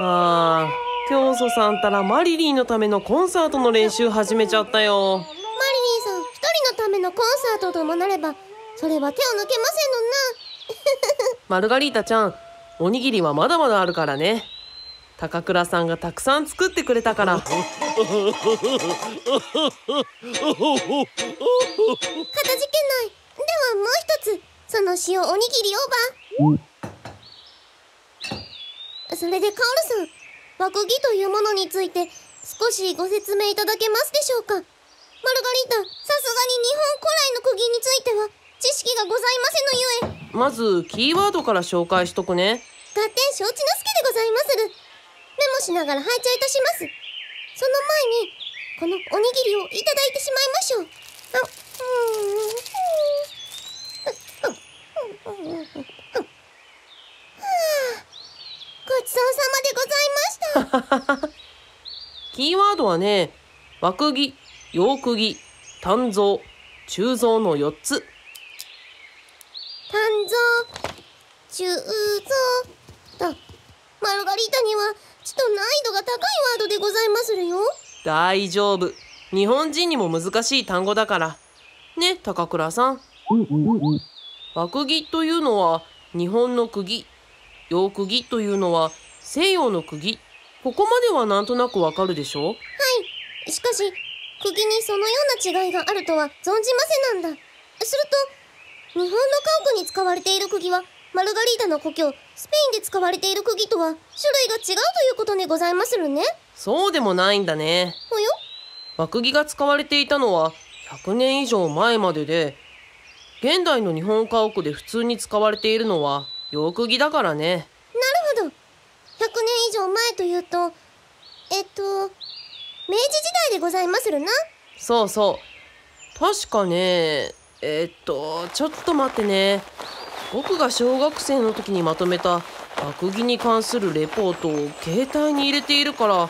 ああ、教祖さんったらマリリンのためのコンサートの練習始めちゃったよ。マリリンさん、一人のためのコンサートともなれば、それは手を抜けませんのな。マルガリータちゃん、おにぎりはまだまだあるからね。高倉さんがたくさん作ってくれたから。片付けない。ではもう一つ、その塩おにぎりオーバー。それでカオルさん枠木というものについて少しご説明いただけますでしょうかマルガリータさすがに日本古来の釘については知識がございませぬゆえまずキーワードから紹介しとくね合点承知の助でございまするメモしながら拝聴いたしますその前にこのおにぎりをいただいてしまいましょうあうんんちそうさまでございました。キーワードはね、枠木、洋釘、炭造、鋳造の4つ。炭造、中造と、マルガリータにはちょっと難易度が高いワードでございまするよ。大丈夫。日本人にも難しい単語だから。ね、高倉さん。枠木というのは日本の釘洋釘というのは西洋の釘。ここまではなんとなくわかるでしょはい。しかし、釘にそのような違いがあるとは存じませなんだ。すると、日本の家屋に使われている釘は、マルガリータの故郷、スペインで使われている釘とは種類が違うということでございまするね。そうでもないんだね。およ和釘が使われていたのは100年以上前までで、現代の日本家屋で普通に使われているのはく釘だからねなるほど100年以上前というとえっと明治時代でございまするなそうそう確かねえっとちょっと待ってね僕が小学生の時にまとめた学技に関するレポートを携帯に入れているから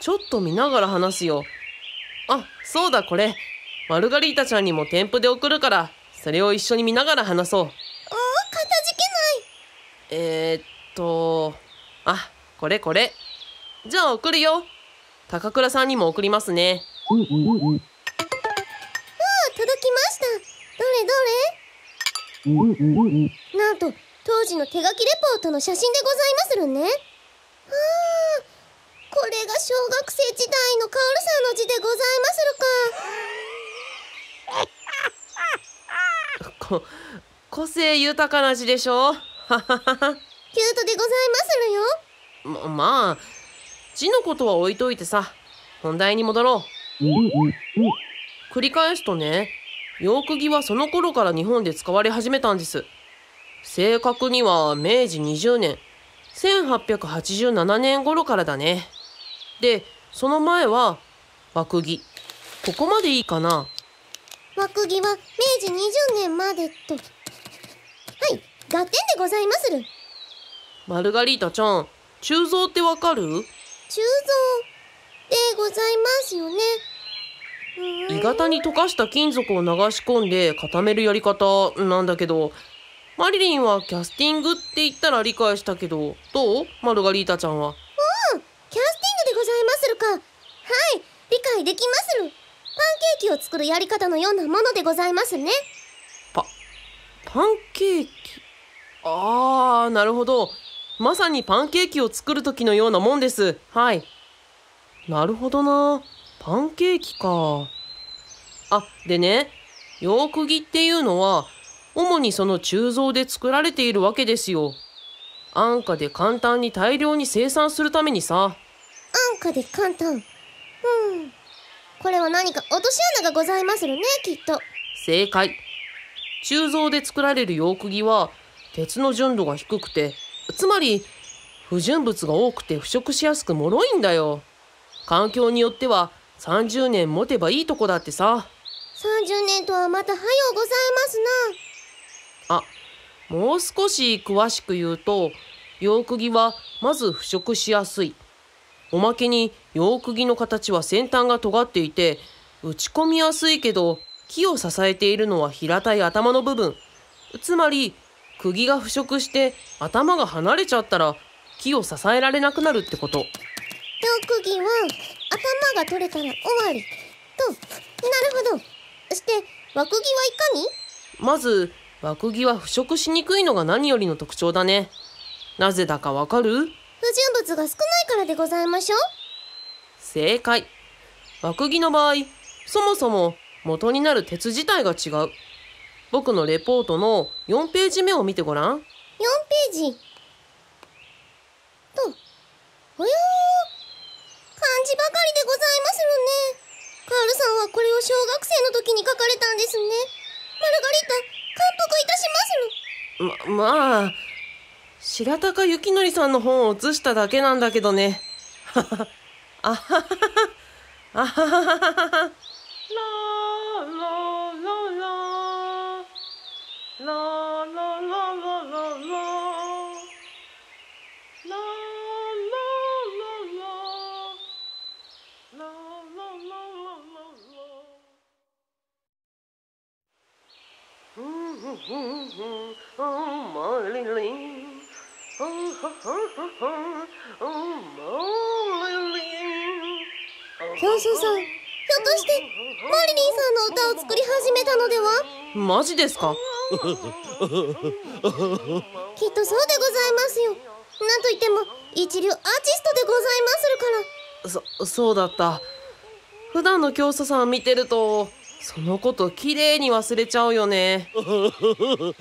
ちょっと見ながら話すよあそうだこれマルガリータちゃんにも添付で送るからそれを一緒に見ながら話そうおおかたじけえー、っと、あ、これこれ。じゃあ送るよ。高倉さんにも送りますね。うんうんうんうん。あ、届きました。どれどれうんうんうん。なんと、当時の手書きレポートの写真でございまするね。はあ、これが小学生時代のカオルさんの字でございまするか。こ、個性豊かな字でしょはははキュートでございまするよままあ字のことは置いといてさ本題に戻ろう繰り返すとね洋釘はその頃から日本で使われ始めたんです正確には明治20年1887年頃からだねでその前は枠釘ここまでいいかな枠釘は明治20年までと合点でございまするマルガリータちゃん鋳造ってわかる鋳造でございますよね鋳型に溶かした金属を流し込んで固めるやり方なんだけどマリリンはキャスティングって言ったら理解したけどどうマルガリータちゃんはうんキャスティングでございまするかはい理解できまするパンケーキを作るやり方のようなものでございますねパパンケーキああ、なるほど。まさにパンケーキを作る時のようなもんです。はい。なるほどな。パンケーキか。あ、でね、洋釘っていうのは、主にその鋳造で作られているわけですよ。安価で簡単に大量に生産するためにさ。安価で簡単。うん。これは何か落とし穴がございまするね、きっと。正解。鋳造で作られる洋釘は、鉄の純度が低くてつまり不純物が多くて腐食しやすく脆いんだよ環境によっては30年持てばいいとこだってさ30年とはまたはようございますなあもう少し詳しく言うと洋釘はまず腐食しやすいおまけに洋釘の形は先端が尖っていて打ち込みやすいけど木を支えているのは平たい頭の部分つまり釘が腐食して頭が離れちゃったら木を支えられなくなるってこと毒釘は頭が取れたら終わりとなるほどして枠木はいかにまず枠木は腐食しにくいのが何よりの特徴だねなぜだかわかる不純物が少ないからでございましょう正解枠木の場合そもそも元になる鉄自体が違う僕のレポートの4ページ目を見てごらん。4ページ。と、およ漢字ばかりでございまするね。カールさんはこれを小学生の時に書かれたんですね。マルガリッタ、感服いたしまする。ま、まあ、白鷹幸則さんの本を写しただけなんだけどね。あはははあはははははは、教授さんひょっとしてマリリンさんの歌を作り始めたのではマジですかきっとそうでございますよなんといっても一流アーティストでございまするからそそうだった普段の教祖さん見てるとそのこと綺麗に忘れちゃうよね枠木に話を戻し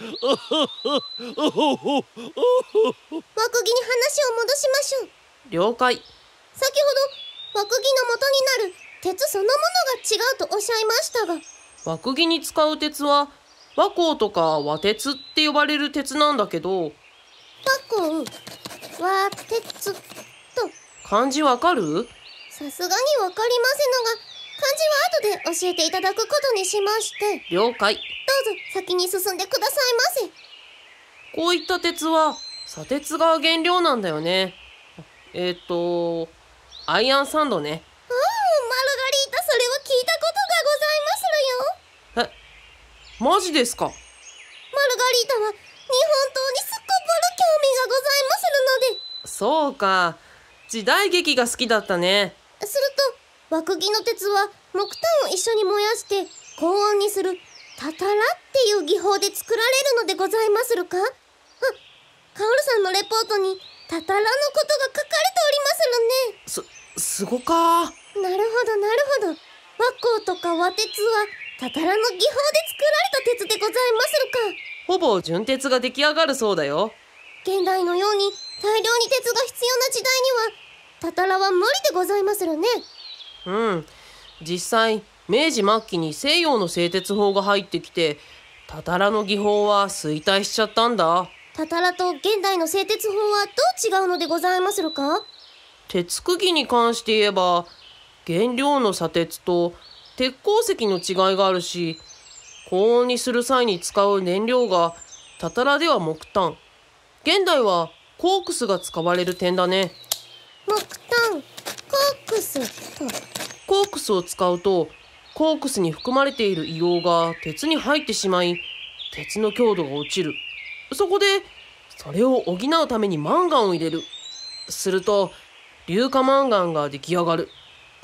ましょう了解先ほど枠木の元になる鉄そのものが違うとおっしゃいましたが枠木に使う鉄は和光とか和鉄って呼ばれる鉄なんだけど和光和鉄と漢字わかるさすがにわかりませんが漢字は後で教えていただくことにしまして了解どうぞ先に進んでくださいませこういった鉄は砂鉄が原料なんだよねえっ、ー、とアイアンサンドねうんマルガリータそれは聞いたことがございますマジですかマルガリータは日本刀にすっごく興味がございまするのでそうか時代劇が好きだったねすると枠木の鉄は木炭を一緒に燃やして高温にするたたらっていう技法で作られるのでございまするかあカオルさんのレポートにたたらのことが書かれておりまするねすすごかなるほどなるほど和光とか和鉄はたたらの技法で作られた鉄でございまするかほぼ純鉄が出来上がるそうだよ現代のように大量に鉄が必要な時代にはたたらは無理でございまするねうん実際明治末期に西洋の製鉄法が入ってきてたたらの技法は衰退しちゃったんだたたらと現代の製鉄法はどう違うのでございまするか鉄釘に関して言えば原料の砂鉄と鉄鉱石の違いがあるし高温にする際に使う燃料がたたらでは木炭現代はコークスが使われる点だね木炭コークスコークスを使うとコークスに含まれている硫黄が鉄に入ってしまい鉄の強度が落ちるそこでそれを補うためにマンガンを入れるすると硫化マンガンが出来上がる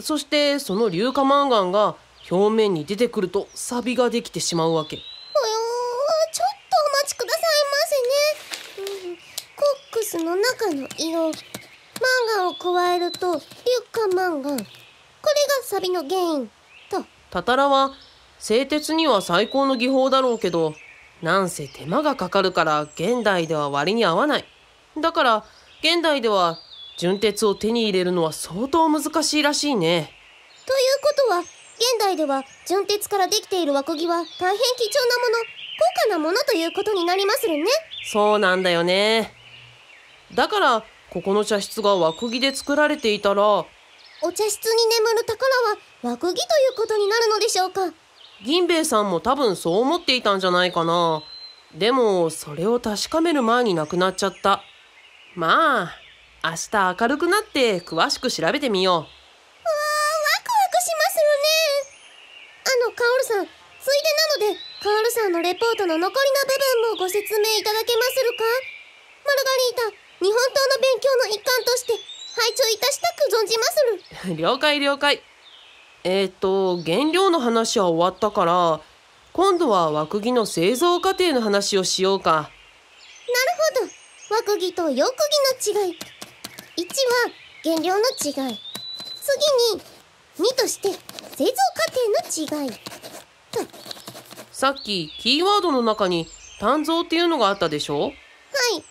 そしてその硫化マンガンが表面に出てくるとサビができてしまうわけちょっとお待ちくださいませね、うん、コックスの中の色マンガンを加えると硫化マンガンこれがサビの原因とたたらは製鉄には最高の技法だろうけどなんせ手間がかかるから現代では割に合わないだから現代では純鉄を手に入れるのは相当難しいらしいねということは現代では純鉄からできている輪こぎは大変貴重なもの高価なものということになりまするねそうなんだよねだからここの茶室が輪こぎで作られていたらお茶室に眠る宝は輪こぎということになるのでしょうか銀兵衛さんも多分そう思っていたんじゃないかなでもそれを確かめる前に亡くなっちゃったまあ明日明るくなって詳しく調べてみようついでなのでカールさんのレポートの残りの部分もご説明いただけまするかマルガリータ日本刀の勉強の一環として拝聴いたしたく存じまする 了解了解えっ、と原料の話は終わったから今度は枠木の製造過程の話をしようかなるほど枠木と横木の違い1は原料の違い次に2として製造過程の違いさっきキーワードの中に炭造っていうのがあったでしょはい、鋳造炭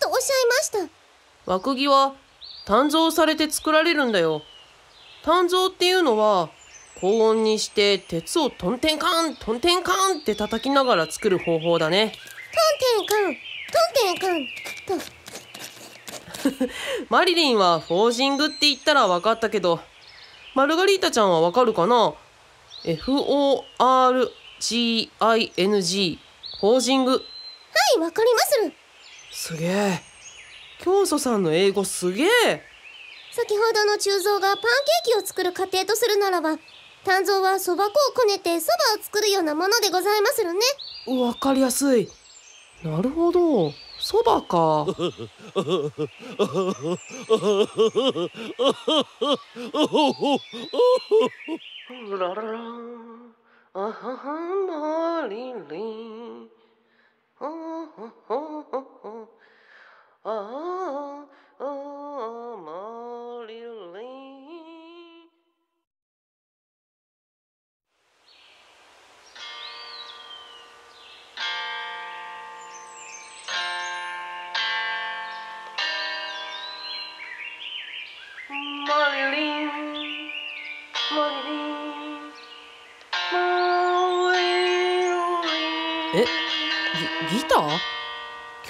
造とおっしゃいました。枠木は炭造されて作られるんだよ。炭造っていうのは高温にして鉄をトンテンカントンテンカンって叩きながら作る方法だね。トンテンカントンテンカンと。マリリンはフォージングって言ったら分かったけど、マルガリータちゃんは分かるかな FORGING ージングはいわかりますすげえ教祖さんの英語すげえ先ほどの鋳造がパンケーキを作る過程とするならば鍛造はそば粉をこねてそばを作るようなものでございまするねわかりやすいなるほどそばか La la ah ha ha li li ah ha ha ah ah ah, ah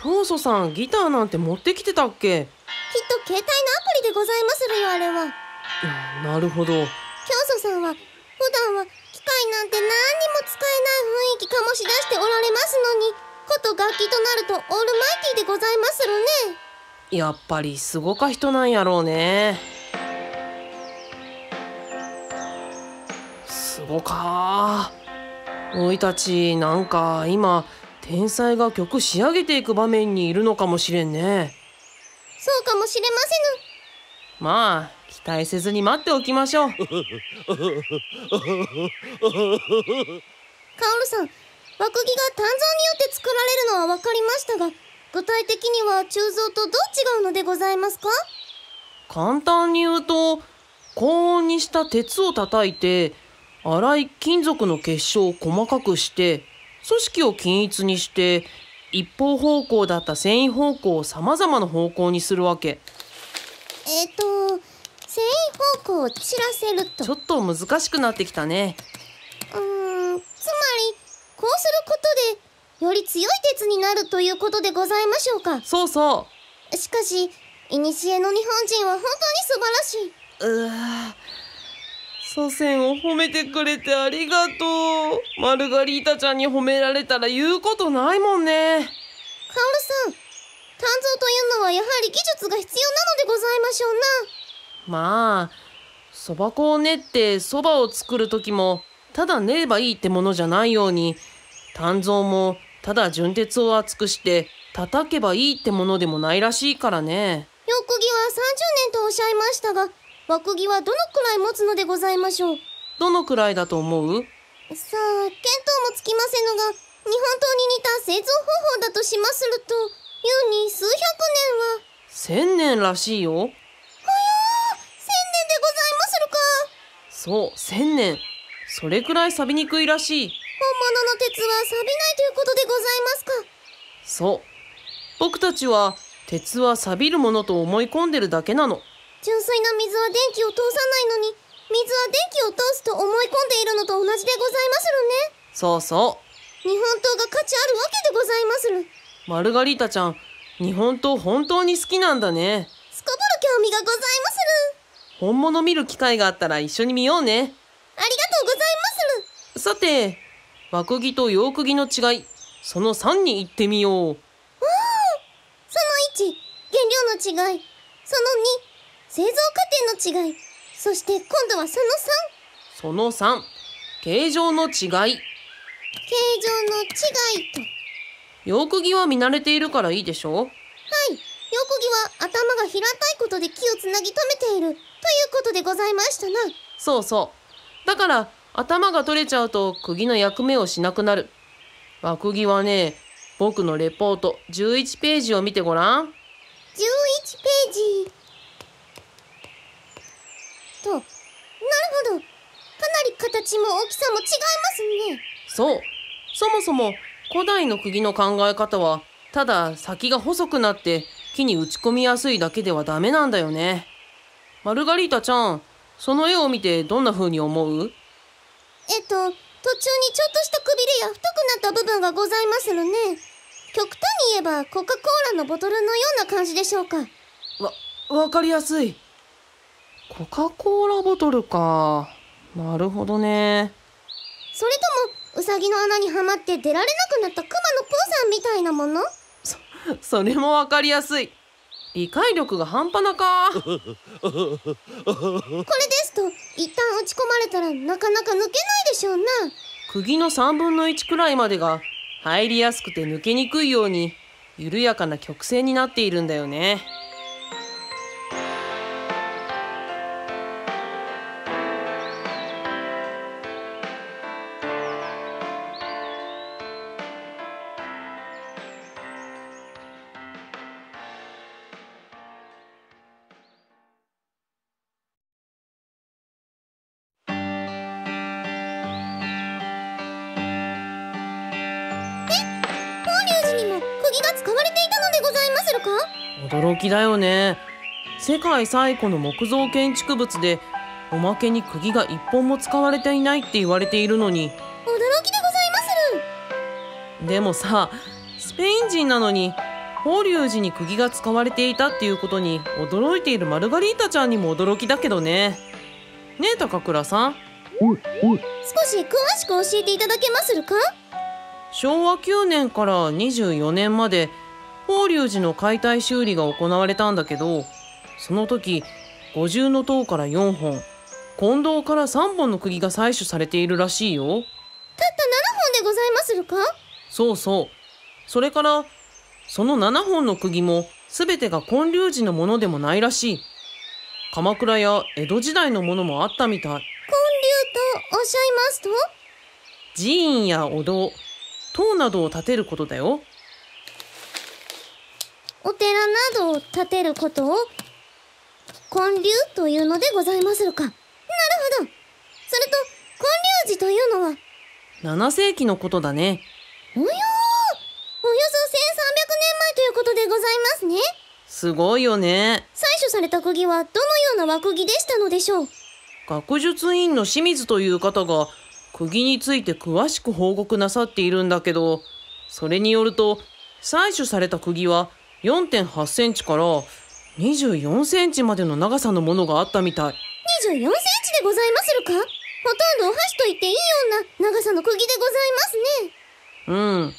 教祖さんギターなんて持ってきてたっけきっと携帯のアプリでございまするよあれはなるほど教祖さんは普段は機械なんて何にも使えない雰囲気醸し出しておられますのにこと楽器となるとオールマイティでございまするねやっぱりすごか人なんやろうねすごか生い立ちなんか今天才が曲仕上げていく場面にいるのかもしれんねそうかもしれませぬまあ期待せずに待っておきましょうカオルさん枠木が鍛造によって作られるのは分かりましたが具体的には鋳造とどう違うのでございますか簡単に言うと高温にした鉄を叩いて粗い金属の結晶を細かくして組織を均一にして一方方向だった繊維方向をさまざまな方向にするわけえっ、と繊維方向を散らせるとちょっと難しくなってきたねうーんつまりこうすることでより強い鉄になるということでございましょうかそうそうしかし古の日本人は本当に素晴らしいうわ祖先を褒めてくれてありがとう。マルガリータちゃんに褒められたら言うことないもんね。カオルさん、鍛造というのはやはり技術が必要なのでございましょうな。まあ、そば粉を練って蕎麦を作る時も、ただ練ればいいってものじゃないように、鍛造もただ純鉄を厚くして叩けばいいってものでもないらしいからね。横木は30年とおっしゃいましたが、枠木はどのくらい持つのでございましょうどのくらいだと思うさあ、見当もつきませんのが、日本刀に似た製造方法だとしますると、優に数百年は。千年らしいよ。ほよ千年でございまするか。そう、千年。それくらい錆びにくいらしい。本物の鉄は錆びないということでございますか。そう。僕たちは、鉄は錆びるものと思い込んでるだけなの。純粋な水は電気を通さないのに水は電気を通すと思い込んでいるのと同じでございまするねそうそう日本刀が価値あるわけでございまするマルガリータちゃん日本刀本当に好きなんだねすこぶる興味がございまする本物見る機会があったら一緒に見ようねありがとうございまするさて枠木と洋釘の違いその3に行ってみようおおその1原料の違いその2製造過程の違いそして今度はその3その3形状の違い形状の違いと洋釘は見慣れているからいいでしょうはい洋釘は頭が平たいことで木をつなぎ止めているということでございましたなそうそうだから頭が取れちゃうと釘の役目をしなくなる枠木はね僕のレポート11ページを見てごらん11ページとなるほどかなり形も大きさも違いますねそうそもそも古代の釘の考え方はただ先が細くなって木に打ち込みやすいだけではダメなんだよねマルガリータちゃんその絵を見てどんな風に思うえっと途中にちょっとしたくびれや太くなった部分がございますのね極端に言えばコカ・コーラのボトルのような感じでしょうかわ分かりやすいコカ・コーラボトルか。なるほどね。それとも、ウサギの穴にはまって出られなくなったクマのプーさんみたいなものそ、それもわかりやすい。理解力が半端なか。これですと、一旦落ち込まれたらなかなか抜けないでしょうな。釘の3分の1くらいまでが入りやすくて抜けにくいように緩やかな曲線になっているんだよね。だよね世界最古の木造建築物でおまけに釘が一本も使われていないって言われているのに驚きでございまするでもさスペイン人なのに法隆寺に釘が使われていたっていうことに驚いているマルガリータちゃんにも驚きだけどねねえ高倉さん少し詳しく教えていただけまするか昭和9年から24年まで法隆寺の解体修理が行われたんだけどその時五重の塔から4本近藤から3本の釘が採取されているらしいよたった7本でございまするかそうそうそれからその7本の釘も全てが建立寺のものでもないらしい鎌倉や江戸時代のものもあったみたい建立とおっしゃいますと寺院やお堂塔などを建てることだよお寺などを建てることを建立というのでございまするか。なるほど。それと、建立寺というのは7世紀のことだね。およおよそ1300年前ということでございますね。すごいよね。採取された釘はどのような枠釘でしたのでしょう学術院の清水という方が釘について詳しく報告なさっているんだけど、それによると、採取された釘は4.8センチから24センチまでの長さのものがあったみたい。24センチでございまするかほとんどお箸と言っていいような長さの釘でございますね。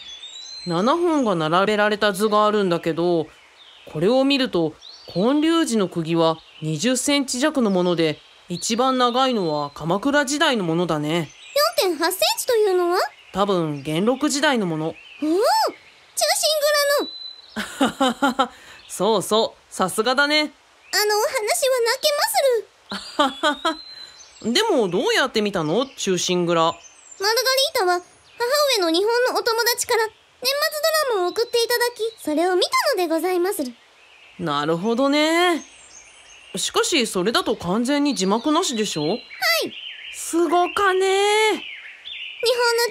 うん。7本が並べられた図があるんだけど、これを見ると、建立寺の釘は20センチ弱のもので、一番長いのは鎌倉時代のものだね。4.8センチというのは多分、元禄時代のもの。おお中心蔵のそうそう、さすがだね。あのお話は泣けまする。でもどうやって見たの中心蔵。マルガリータは母上の日本のお友達から年末ドラマを送っていただき、それを見たのでございまする。なるほどね。しかしそれだと完全に字幕なしでしょはい。すごかね日本の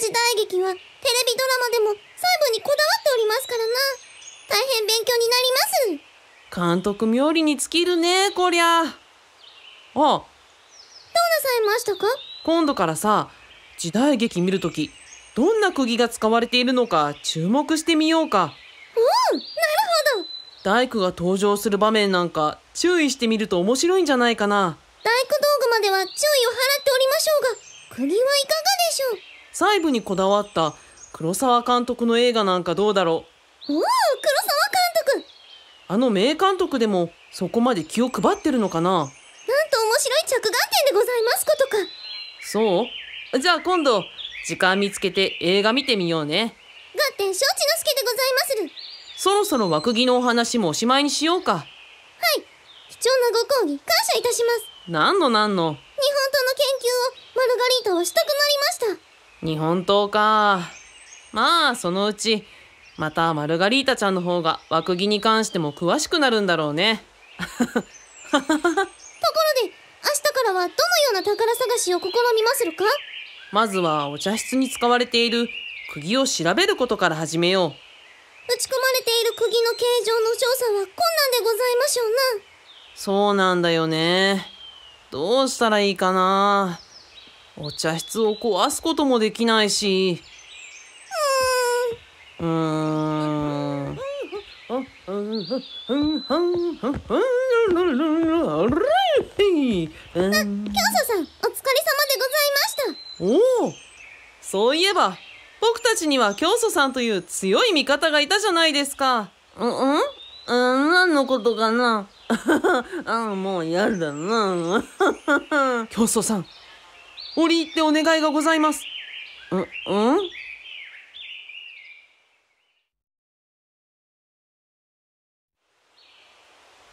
時代劇はテレビドラマでもに勉強になります監督冥利に尽きるねこりゃあどうなさいましたか今度からさ時代劇見るときどんな釘が使われているのか注目してみようかおおなるほど大工が登場する場面なんか注意してみると面白いんじゃないかな大工道具までは注意を払っておりましょうが釘はいかがでしょう細部にこだわった黒沢監督の映画なんかどうだろうおお黒沢監督あの名監督でもそこまで気を配ってるのかななんと面白い着眼点でございますことかそうじゃあ今度時間見つけて映画見てみようね合点承知の助でございまするそろそろ枠木のお話もおしまいにしようかはい貴重なご講義感謝いたします何の何の日本刀の研究をマルガリータはしたくなりました日本刀かまあそのうちまた、マルガリータちゃんの方が、枠木に関しても詳しくなるんだろうね。ところで、明日からはどのような宝探しを試みまするかまずは、お茶室に使われている釘を調べることから始めよう。打ち込まれている釘の形状の調査は困難でございましょうな。そうなんだよね。どうしたらいいかな。お茶室を壊すこともできないし。うん。あ、教祖さん、お疲れ様でございました。おお、そういえば、僕たちには教祖さんという強い味方がいたじゃないですか。うんうん何のことかなあもうやだな教祖さん、折り入ってお願いがございます。うんうん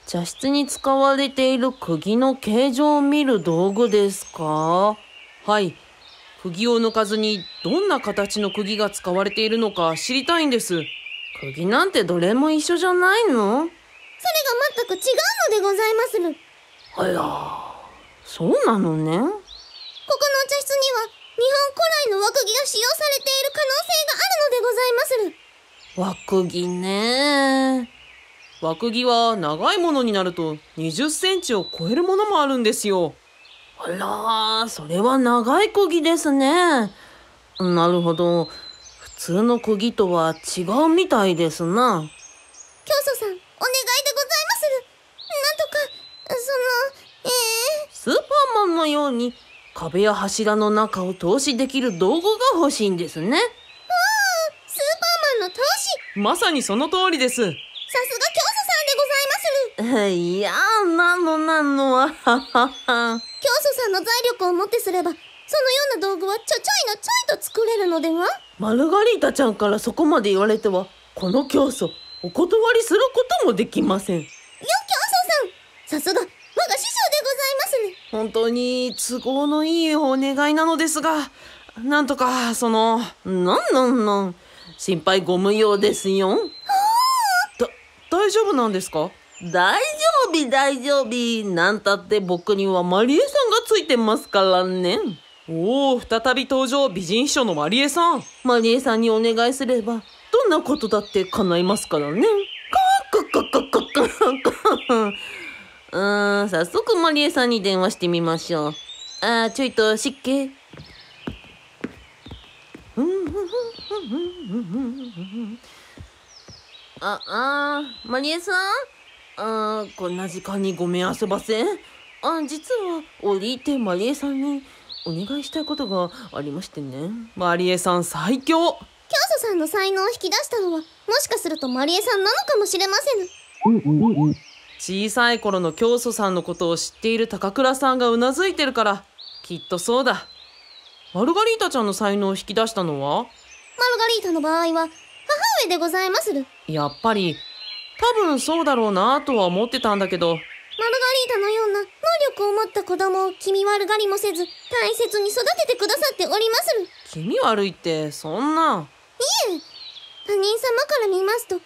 茶室に使われている釘の形状を見る道具ですかはい。釘を抜かずにどんな形の釘が使われているのか知りたいんです。釘なんてどれも一緒じゃないのそれが全く違うのでございまする。あら、そうなのね。ここの茶室には日本古来の枠木が使用されている可能性があるのでございまする。枠木ね枠木は長いものになると20センチを超えるものもあるんですよ。あら、それは長い釘ですね。なるほど。普通の釘とは違うみたいですな。教祖さん、お願いでございますなんとか、その、えー、スーパーマンのように壁や柱の中を投資できる道具が欲しいんですね。うん、スーパーマンの投資まさにその通りです。さすが教いや、なんのなんの、あははは。教祖さんの財力をもってすれば、そのような道具はちょちょいのちょいと作れるのではマルガリータちゃんからそこまで言われては、この教祖、お断りすることもできません。よ、教祖さんさすが、我が師匠でございますね。本当に都合のいいお願いなのですが、なんとか、その、なんなんなん、心配ご無用ですよ。だ、大丈夫なんですか大丈夫大丈夫なんたって僕にはマリエさんがついてますからねおお再び登場美人秘書のマリエさんマリエさんにお願いすればどんなことだって叶いますからねかっかっかっかっかっかっかううん早速マリエさんに電話してみましょうあーちょいと湿気ああマリエさんあこんな時間にごめん遊ばせんあ実は折りてまりえさんにお願いしたいことがありましてねまりえさん最強教祖さんの才能を引き出したのはもしかするとまりえさんなのかもしれませぬ、ん小さい頃の教祖さんのことを知っている高倉さんがうなずいてるからきっとそうだマルガリータちゃんの才能を引き出したのはマルガリータの場合は母上でございまするやっぱり多分そうだろうなとは思ってたんだけど。マルガリータのような能力を持った子供を気味悪がりもせず大切に育ててくださっておりまする。気味悪いってそんな。いえ、他人様から見ますと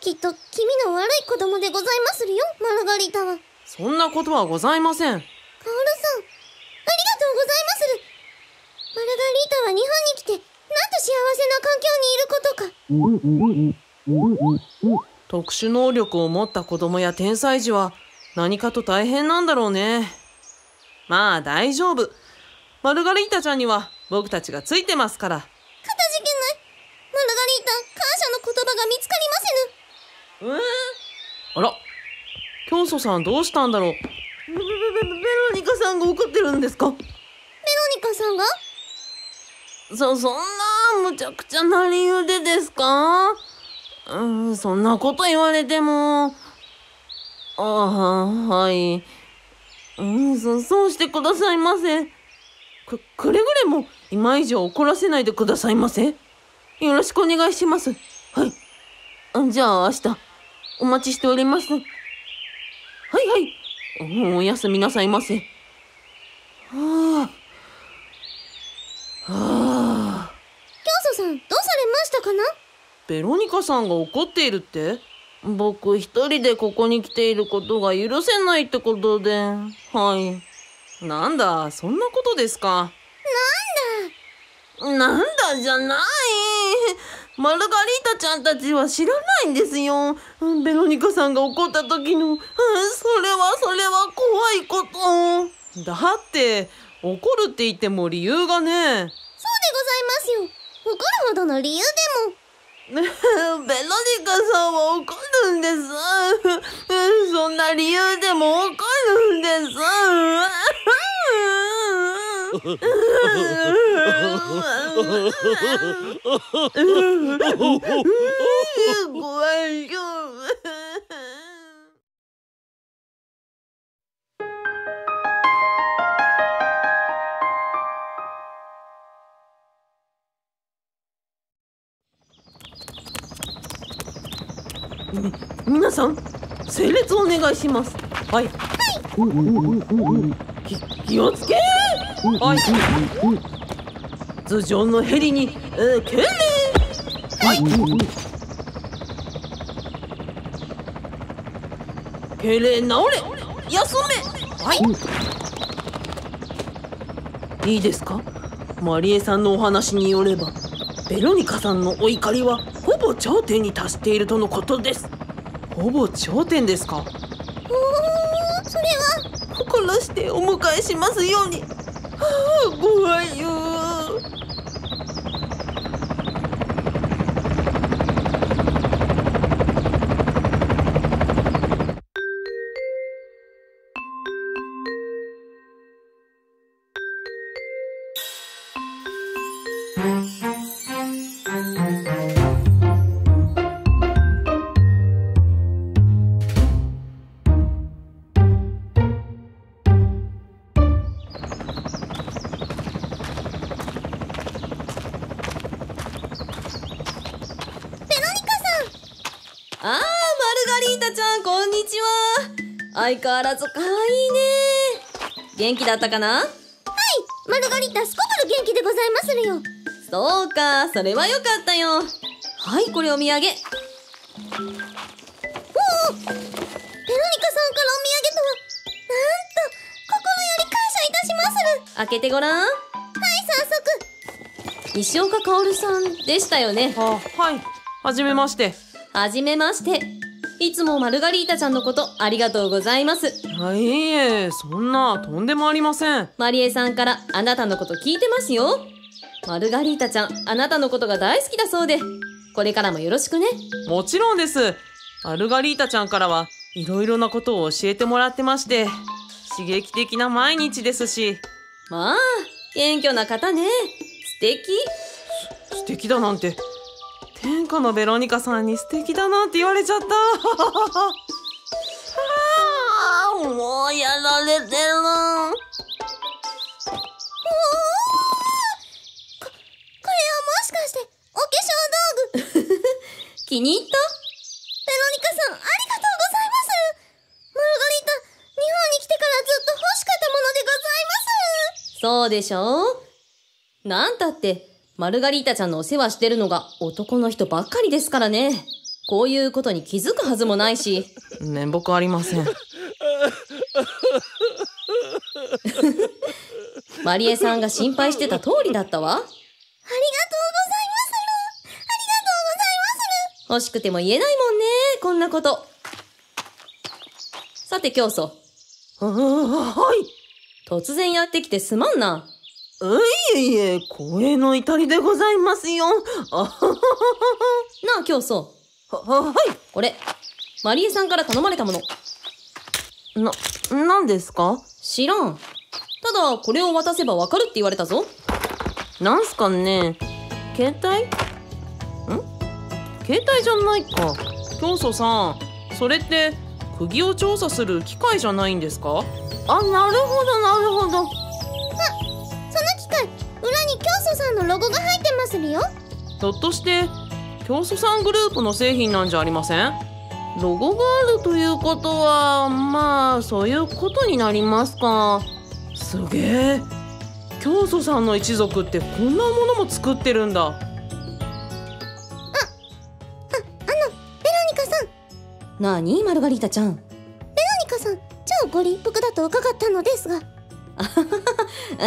きっと気味の悪い子供でございまするよ、マルガリータは。そんなことはございません。カオルさん、ありがとうございまする。マルガリータは日本に来て、なんと幸せな環境にいることか。特殊能力を持った子供や天才児は何かと大変なんだろうね。まあ大丈夫。マルガリータちゃんには僕たちがついてますから。かたじけない。マルガリータ、感謝の言葉が見つかりませぬ。うーん。あら、教祖さんどうしたんだろう。ベベベベロニカさんが怒ってるんですかベロニカさんがそ、そんな無茶苦茶な理由でですかうん、そんなこと言われても。ああ、はい。うん、そ、そうしてくださいませ。く、くれぐれも今以上怒らせないでくださいませ。よろしくお願いします。はい。あじゃあ明日、お待ちしております。はいはい。おやすみなさいませ。はあ。はあ。教祖さん、どうされましたかなベロニカさんが怒っているって僕一人でここに来ていることが許せないってことで、はい。なんだ、そんなことですか。なんだなんだじゃない。マルガリータちゃんたちは知らないんですよ。ベロニカさんが怒った時の、それはそれは怖いこと。だって、怒るって言っても理由がね。そうでございますよ。怒るほどの理由でも。ベロニカさんは怒るんです。そんな理由でも怒るんです。怖いよ。さん整列お願いしますはいはい気をつけはい頭上のヘリに、えー、敬礼はいけ敬なおれ休めはいいいですかマリエさんのお話によればベロニカさんのお怒りはほぼ頂点に達しているとのことですほぼ頂点ですかおそれは心してお迎えしますようにあご愛用元気だったかなはいマルガリータすこぶる元気でございまするよそうかそれはよかったよはいこれお土産おおベロニカさんからお土産とはなんと心より感謝いたしまする開けてごらんはい早速西岡薫さんでしたよねあはいはじめましてはじめましていつもマルガリータちゃんのことありがとうございますあいいえそんなとんでもありませんマリエさんからあなたのこと聞いてますよマルガリータちゃんあなたのことが大好きだそうでこれからもよろしくねもちろんですマルガリータちゃんからはいろいろなことを教えてもらってまして刺激的な毎日ですしまあ謙虚な方ね素敵素敵だなんて天下のベロニカさんに素敵だなんて言われちゃった もうやられてる。お化粧道具 気に入ったベロニカさんありがとうございますマルガリータ日本に来てからずっと欲しかったものでございますそうでしょうなんたってマルガリータちゃんのお世話してるのが男の人ばっかりですからねこういうことに気づくはずもないし面目 ありません マリエさんが心配してた通りだったわ。ありがとうございまする。ありがとうございまする。欲しくても言えないもんね、こんなこと。さて、教祖。ああ、はい。突然やってきてすまんな。いえいえ、光栄の至りでございますよ。あははなあ、教祖。は、はい。これ、マリエさんから頼まれたもの。な、何ですか知らん。ただ、これを渡せばわかるって言われたぞ。なんすかね携帯ん携帯じゃないか。教祖さん、それって、釘を調査する機械じゃないんですかあ、なるほど、なるほど。あ、その機械、裏に教祖さんのロゴが入ってまするよ。ひょっとして、教祖さんグループの製品なんじゃありませんロゴがあるということはまあそういうことになりますかすげえ教祖さんの一族ってこんなものも作ってるんだああのベロニカさん何にマルガリータちゃんベロニカさん超ご立腹だと伺ったのですが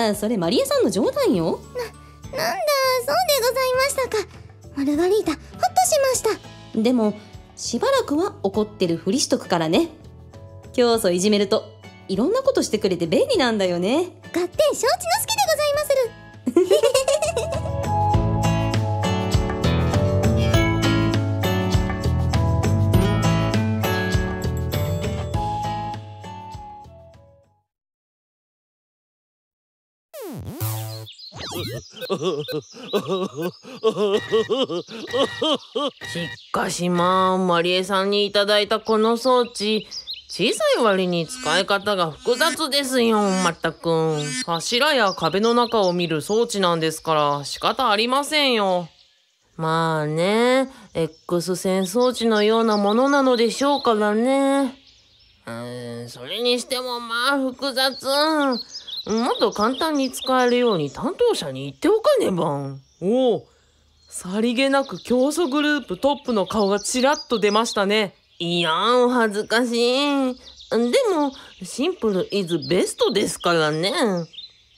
あそれマリエさんの冗談よななんだそうでございましたかマルガリータほっとしましたでもしばらくは怒ってるふりしとくからね教祖いじめるといろんなことしてくれて便利なんだよね合点承知の助でございまするしかしまあマリエさんにいただいたこの装置小さい割に使い方が複雑ですよ、まったくん。柱や壁の中を見る装置なんですから仕方ありませんよ。まあね、X 線装置のようなものなのでしょうからね。うん、それにしてもまあ複雑。もっと簡単に使えるように担当者に言っておかねばん。おお、さりげなく競争グループトップの顔がちらっと出ましたね。いやお恥ずかしい。でも、シンプルイズベストですからね。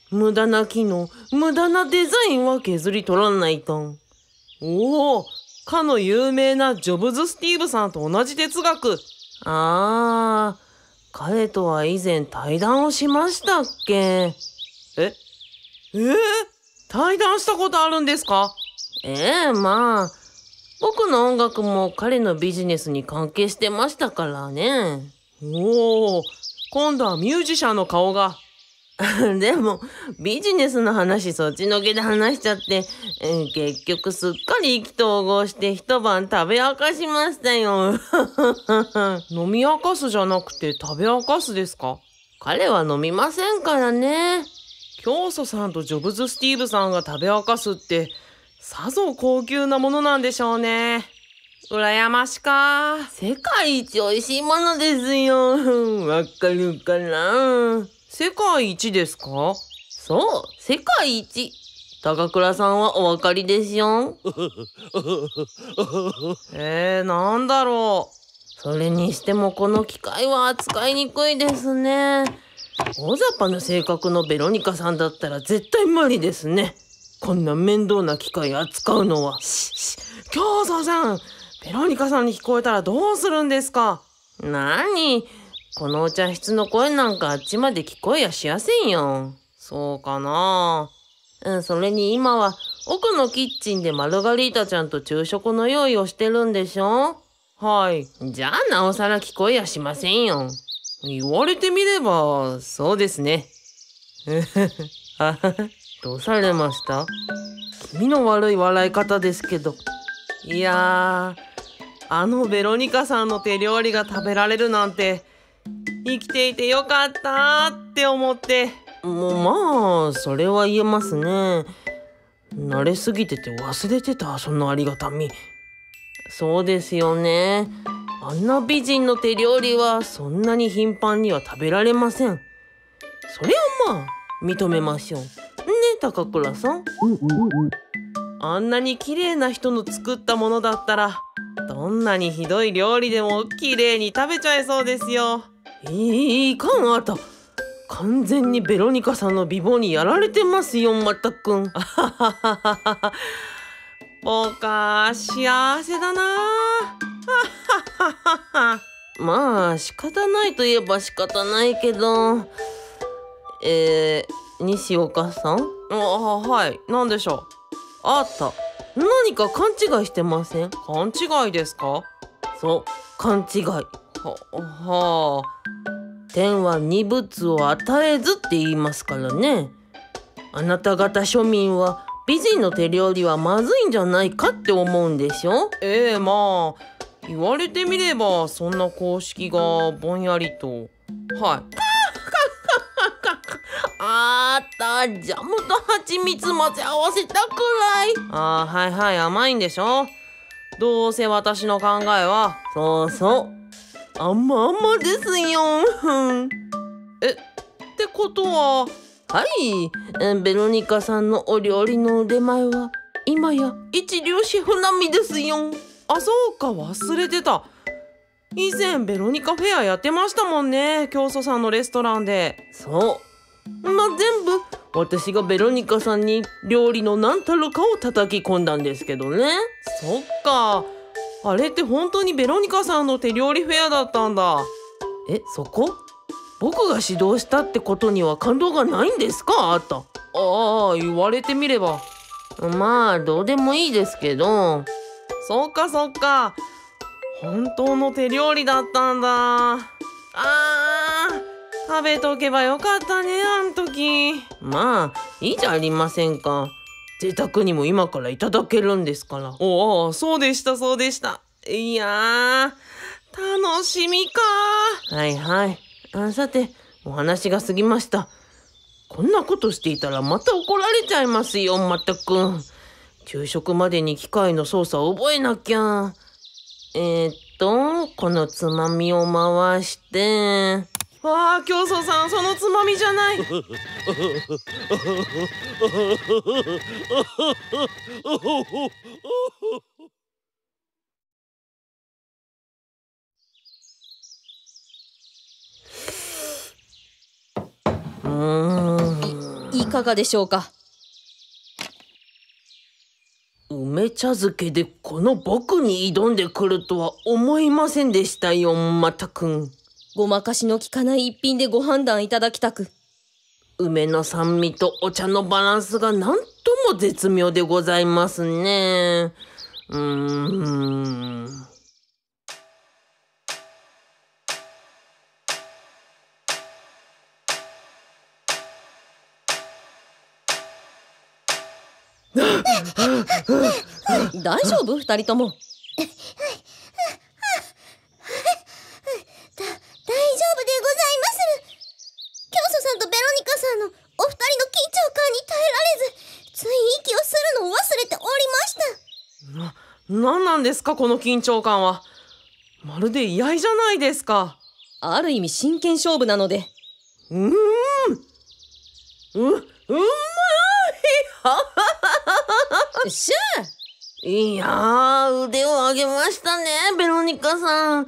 無駄な機能、無駄なデザインは削り取らないと。おお、かの有名なジョブズ・スティーブさんと同じ哲学。ああ、彼とは以前対談をしましたっけええー、対談したことあるんですかええー、まあ、僕の音楽も彼のビジネスに関係してましたからね。おお、今度はミュージシャンの顔が。でも、ビジネスの話そっちのけで話しちゃって、えー、結局すっかり意気投合して一晩食べ明かしましたよ。飲み明かすじゃなくて食べ明かすですか彼は飲みませんからね。教祖さんとジョブズ・スティーブさんが食べ明かすって、さぞ高級なものなんでしょうね。羨ましか。世界一美味しいものですよ。わかるかな。世界一ですかそう、世界一。高倉さんはお分かりですよ。えー、なんだろう。それにしてもこの機械は扱いにくいですね。大雑把な性格のベロニカさんだったら絶対無理ですね。こんな面倒な機械扱うのは。競争さんベロニカさんに聞こえたらどうするんですか何このお茶室の声なんかあっちまで聞こえやしやせんよ。そうかなうん、それに今は奥のキッチンでマルガリータちゃんと昼食の用意をしてるんでしょはい。じゃあなおさら聞こえやしませんよ。言われてみれば、そうですね。あ どうされました気味の悪い笑い方ですけど。いやー、あのベロニカさんの手料理が食べられるなんて、生きていてよかったって思ってもうまあそれは言えますね慣れすぎてて忘れてたそのありがたみそうですよねあんな美人の手料理はそんなに頻繁には食べられませんそれはまあ認めましょうね高倉さんあんなに綺麗な人の作ったものだったらどんなにひどい料理でも綺麗に食べちゃいそうですよ。いかんあった完全にベロニカさんの美貌にやられてますよまったくんあはははは僕は幸せだなあ まあ仕方ないといえば仕方ないけどえー、西岡さんあはい何でしょうあった何か勘違いしてません勘違いですかそう勘違いははあ天は二物を与えずって言いますからねあなた方庶民は美人の手料理はまずいんじゃないかって思うんでしょええまあ言われてみればそんな公式がぼんやりとはい。あったジャムと蜂蜜混ぜ合わせたくらいああはいはい甘いんでしょどうせ私の考えはそうそう甘々ですよ。え、ってことは、はい、ベロニカさんのお料理の腕前は、今や一流シェフ並みですよ。あ、そうか、忘れてた。以前ベロニカフェアやってましたもんね教祖さんのレストランでそうまあ全部私がベロニカさんに料理の何たるかを叩き込んだんですけどねそっかあれって本当にベロニカさんの手料理フェアだったんだえそこ僕が指導したってことには感動がないんですかあったああ言われてみればまあどうでもいいですけどそっかそっか本当の手料理だったんだあー食べとけばよかったねあん時まあいいじゃありませんか。贅沢にも今からいただけるんですから。おお、そうでした、そうでした。いやー、楽しみかはいはい。あさて、お話が過ぎました。こんなことしていたらまた怒られちゃいますよ、まったくん。昼食までに機械の操作を覚えなきゃ。えー、っと、このつまみを回して、わあ教祖さんそのつまみじゃないうん、いかがでしょうか梅茶漬けでこの僕に挑んでくるとは思いませんでしたよまたくん。ごまかしの効かない一品でご判断いただきたく。梅の酸味とお茶のバランスがなんとも絶妙でございますね。うーん。大丈夫二人とも。何なんですかこの緊張感は。まるで居合じゃないですか。ある意味真剣勝負なので。うーん。う、うまいシュいや腕を上げましたね、ベロニカさん。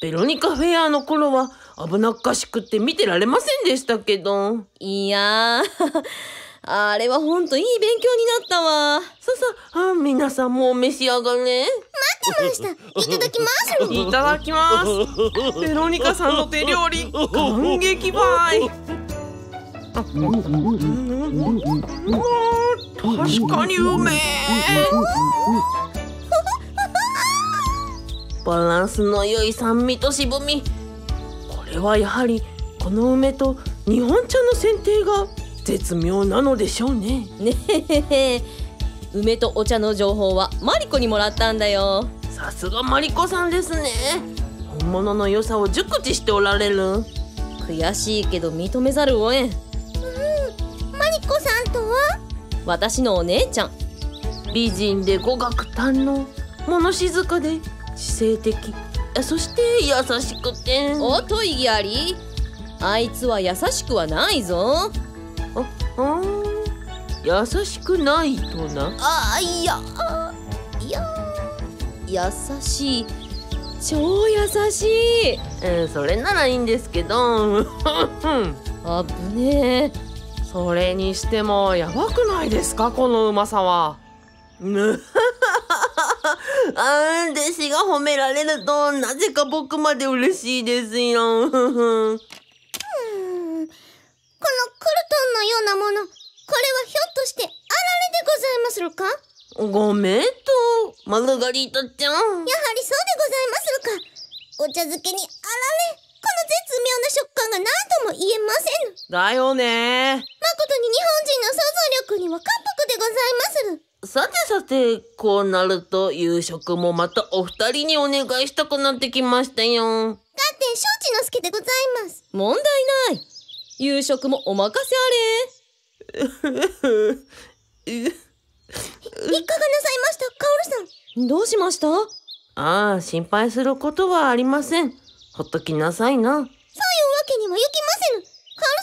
ベロニカフェアの頃は危なっかしくて見てられませんでしたけど。いやあれはほんといい勉強になったわ。ささ、あ、皆さんもう召し上がれ。待ってました。いただきます。いただきます。ベロニカさんの手料理、感激ばい。あ、うん、確かにうめバランスの良い酸味と渋みこれはやはりこの梅と日本茶の剪定が絶妙なのでしょうねねえ梅とお茶の情報はマリコにもらったんだよさすがマリコさんですね本物の良さを熟知しておられる悔しいけど認めざるを得んうんマリコさんとは私のお姉ちゃん美人で語学堪能物静かで知性的そして優しくておと意義ありあいつは優しくはないぞうん優しくないとなあいやいや優しい超優しい、えー、それならいいんですけどあぶ ねえそれにしてもやばくないですかこのうまさは あ弟子が褒められるとなぜか僕まで嬉しいですよなようなものこれはひょっとしてあられでございまするかごめんとマルガリータちゃんやはりそうでございまするかお茶漬けにあられこの絶妙な食感が何とも言えませんだよね誠に日本人の想像力には感服でございまするさてさて、こうなると夕食もまたお二人にお願いしたくなってきましたよ。だって、承知のすけでございます。問題ない。夕食もお任せあれ いかがなさいましたカオルさんどうしましたああ心配することはありませんほっときなさいなそういうわけにもいきませんカオル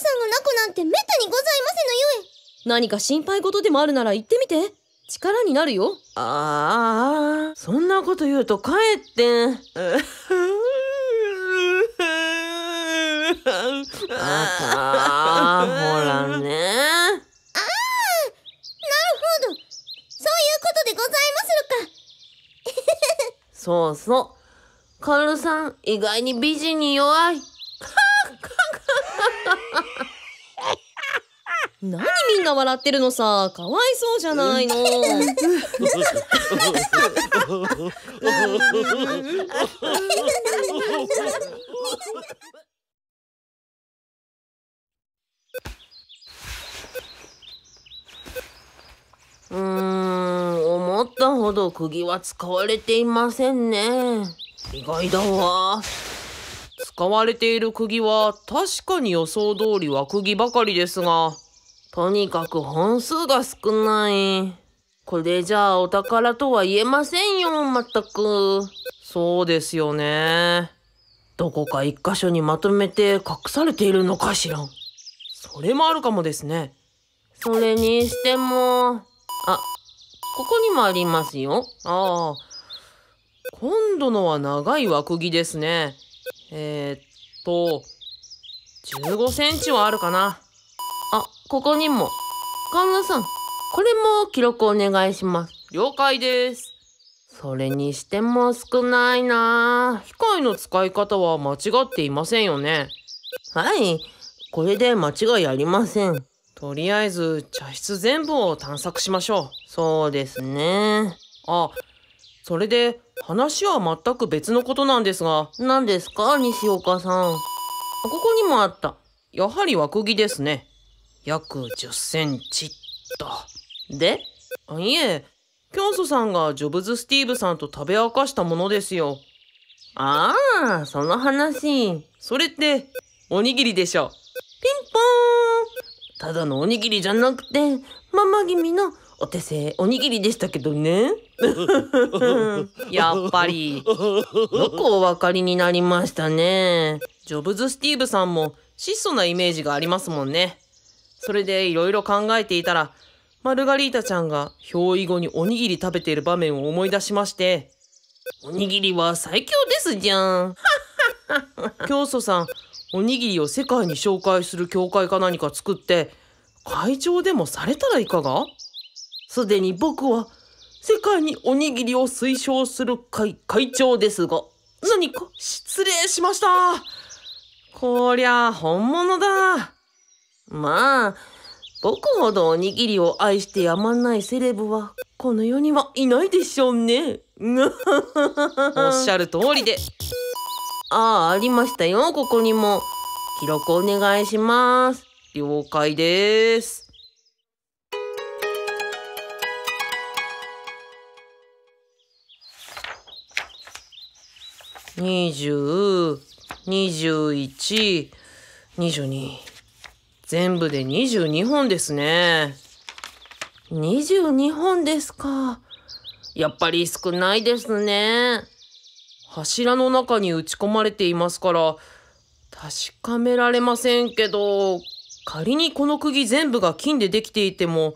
さんが泣くなんてめったにございませぬゆえ何か心配事でもあるなら言ってみて力になるよああそんなこと言うとかえってあほらね。ああ、なるほど。そういうことでございまするか。そうそう。カルさん、意外に美人に弱い。何みんな笑ってるのさかわいそうじゃないの うーん、思ったほど釘は使われていませんね。意外だわ。使われている釘は確かに予想通りは釘ばかりですが、とにかく本数が少ない。これじゃあお宝とは言えませんよ、まったく。そうですよね。どこか一箇所にまとめて隠されているのかしら。それもあるかもですね。それにしても、あ、ここにもありますよ。ああ。今度のは長い枠木ですね。えー、っと、15センチはあるかな。あ、ここにも。カンナさん、これも記録お願いします。了解です。それにしても少ないな機械の使い方は間違っていませんよね。はい。これで間違いありません。とりあえず茶室全部を探索しましょう。そうですね。あ、それで話は全く別のことなんですが。何ですか西岡さん。ここにもあった。やはり輪くですね。約10センチっと。でいえ、キョンソさんがジョブズ・スティーブさんと食べ明かしたものですよ。ああ、その話。それって、おにぎりでしょ。ピンポーンただのおにぎりじゃなくて、ママ君のお手製おにぎりでしたけどね。やっぱり、よくお分かりになりましたね。ジョブズ・スティーブさんも質素なイメージがありますもんね。それでいろいろ考えていたら、マルガリータちゃんが憑依後におにぎり食べている場面を思い出しまして、おにぎりは最強ですじゃん。教祖さん、おにぎりを世界に紹介する協会か何か作って会長でもされたらいかがすでに僕は世界におにぎりを推奨する会会長ですが何か失礼しましたこりゃ本物だまあ僕ほどおにぎりを愛してやまないセレブはこの世にはいないでしょうね おっしゃる通りで。ああ、ありましたよ、ここにも。記録お願いします。了解です。20、21、2二。全部で22本ですね。22本ですか。やっぱり少ないですね。柱の中に打ち込まれていますから、確かめられませんけど、仮にこの釘全部が金でできていても、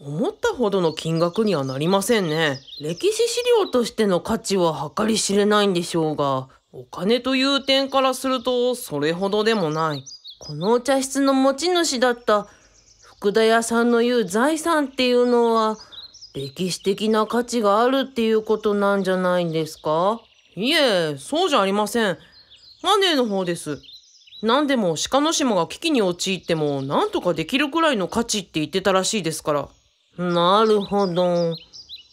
思ったほどの金額にはなりませんね。歴史資料としての価値は計り知れないんでしょうが、お金という点からするとそれほどでもない。このお茶室の持ち主だった福田屋さんの言う財産っていうのは、歴史的な価値があるっていうことなんじゃないんですかいえ、そうじゃありません。マネーの方です。何でも鹿の島が危機に陥っても何とかできるくらいの価値って言ってたらしいですから。なるほど。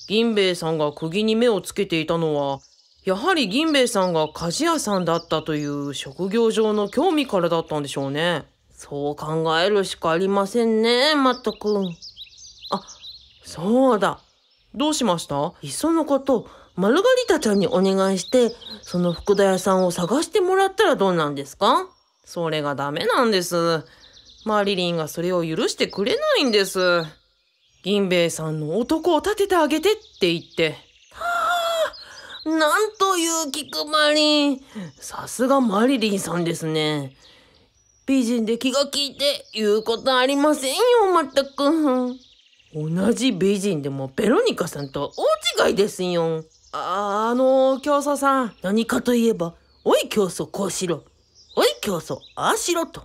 銀兵衛さんが釘に目をつけていたのは、やはり銀兵衛さんが鍛冶屋さんだったという職業上の興味からだったんでしょうね。そう考えるしかありませんね、まったく。あ、そうだ。どうしましたいっそのこと、マルガリタちゃんにお願いして、その福田屋さんを探してもらったらどうなんですかそれがダメなんです。マリリンがそれを許してくれないんです。銀兵衛さんの男を立ててあげてって言って。はあ、なんという気まり。さすがマリリンさんですね。美人で気が利いて言うことありませんよ、まったく。同じ美人でもベロニカさんと大違いですよ。あ、あの教祖さん、何かといえば、おい教祖こうしろ、おい教祖ああしろと。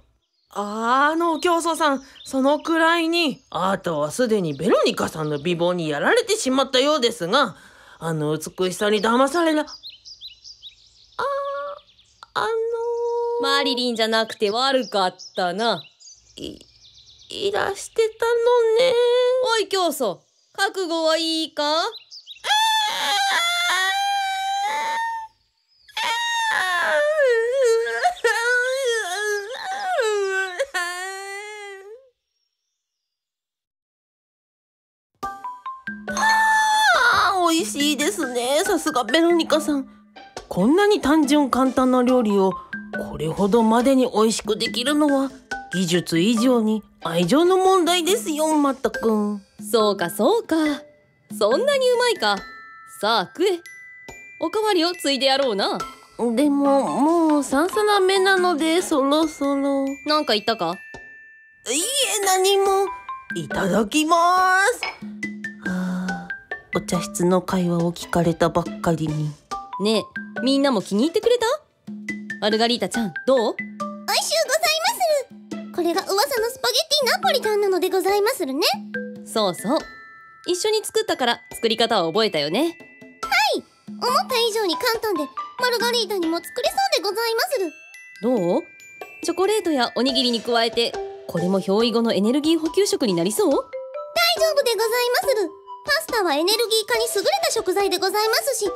あの教祖さん、そのくらいに、あなたはすでにベロニカさんの美貌にやられてしまったようですが、あの美しさに騙されな、ああ、あのー、マリリンじゃなくて悪かったな。い、いらしてたのね。おい教祖、覚悟はいいか美しいですね。さすがベロニカさん。こんなに単純簡単な料理をこれほどまでに美味しくできるのは技術以上に愛情の問題ですよ、まったくん。そうかそうか。そんなにうまいか。さあ食え。おかわりをついでやろうな。でももうさ皿目なのでそろそろ。なんか言ったかいいえ何も。いただきます。お茶室の会話を聞かれたばっかりにねえみんなも気に入ってくれたマルガリータちゃんどうおいしゅうございまするこれが噂のスパゲッティナポリタンなのでございまするねそうそう一緒に作ったから作り方は覚えたよねはい思った以上に簡単でマルガリータにも作れそうでございまするどうチョコレートやおにぎりに加えてこれも憑依後のエネルギー補給食になりそう大丈夫でございまするパスタはエネルギー化に優れた食材でございますし、何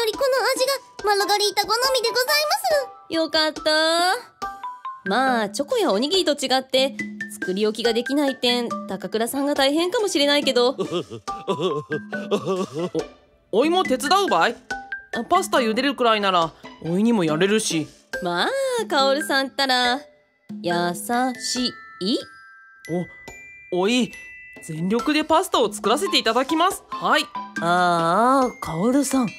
よりこの味がマルガリータ好みでございますよかった。まあ、チョコやおにぎりと違って、作り置きができない点、高倉さんが大変かもしれないけど。お、おい手伝うばいパスタ茹でるくらいなら、おいにもやれるし。まあ、カオルさんったら、優しい。お、おい、全力でパスタを作らせていただきますはいああカオルさんい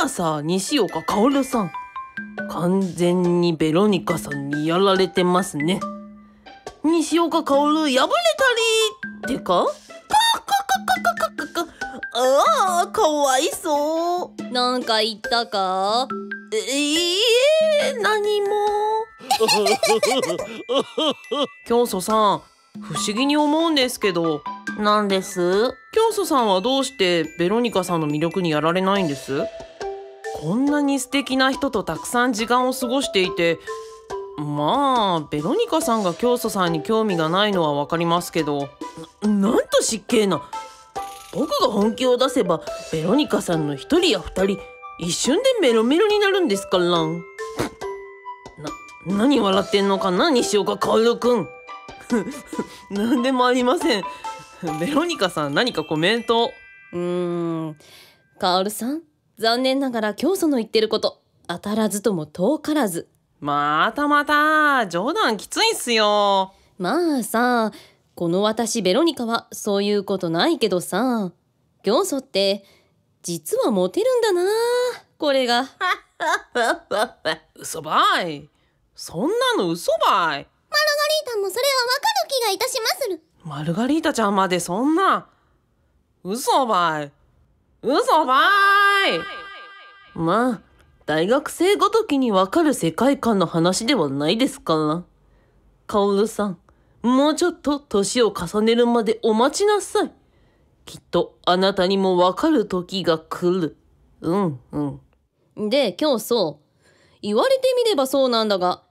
やさ西岡カオルさん完全にベロニカさんにやられてますね西岡カオル破れたりってかかかかかかかかああかわいそうなんか言ったかええー、何も 教祖さん不思議に思うんですけどなんです教祖さんはどうしてベロニカさんの魅力にやられないんですこんなに素敵な人とたくさん時間を過ごしていてまあベロニカさんが教祖さんに興味がないのはわかりますけどなんと失敬な僕が本気を出せばベロニカさんの一人や二人一瞬でメロメロになるんですからな何笑ってんのかな西岡薫君。何でもありません。ベロニカさん、何かコメント。うーん。カオルさん、残念ながら教祖の言ってること、当たらずとも遠からず。またまた、冗談きついっすよ。まあさ、この私ベロニカはそういうことないけどさ、教祖って、実はモテるんだなこれが。嘘ばい。そんなの嘘ばい。マルガリータもそれはわかる気がいたしまする。マルガリータちゃんまでそんな。嘘ばい。嘘ばい。まあ、大学生ごときにわかる世界観の話ではないですから。カオルさん、もうちょっと年を重ねるまでお待ちなさい。きっとあなたにもわかる時が来る。うんうん。で、今日そう。言われてみればそうなんだが、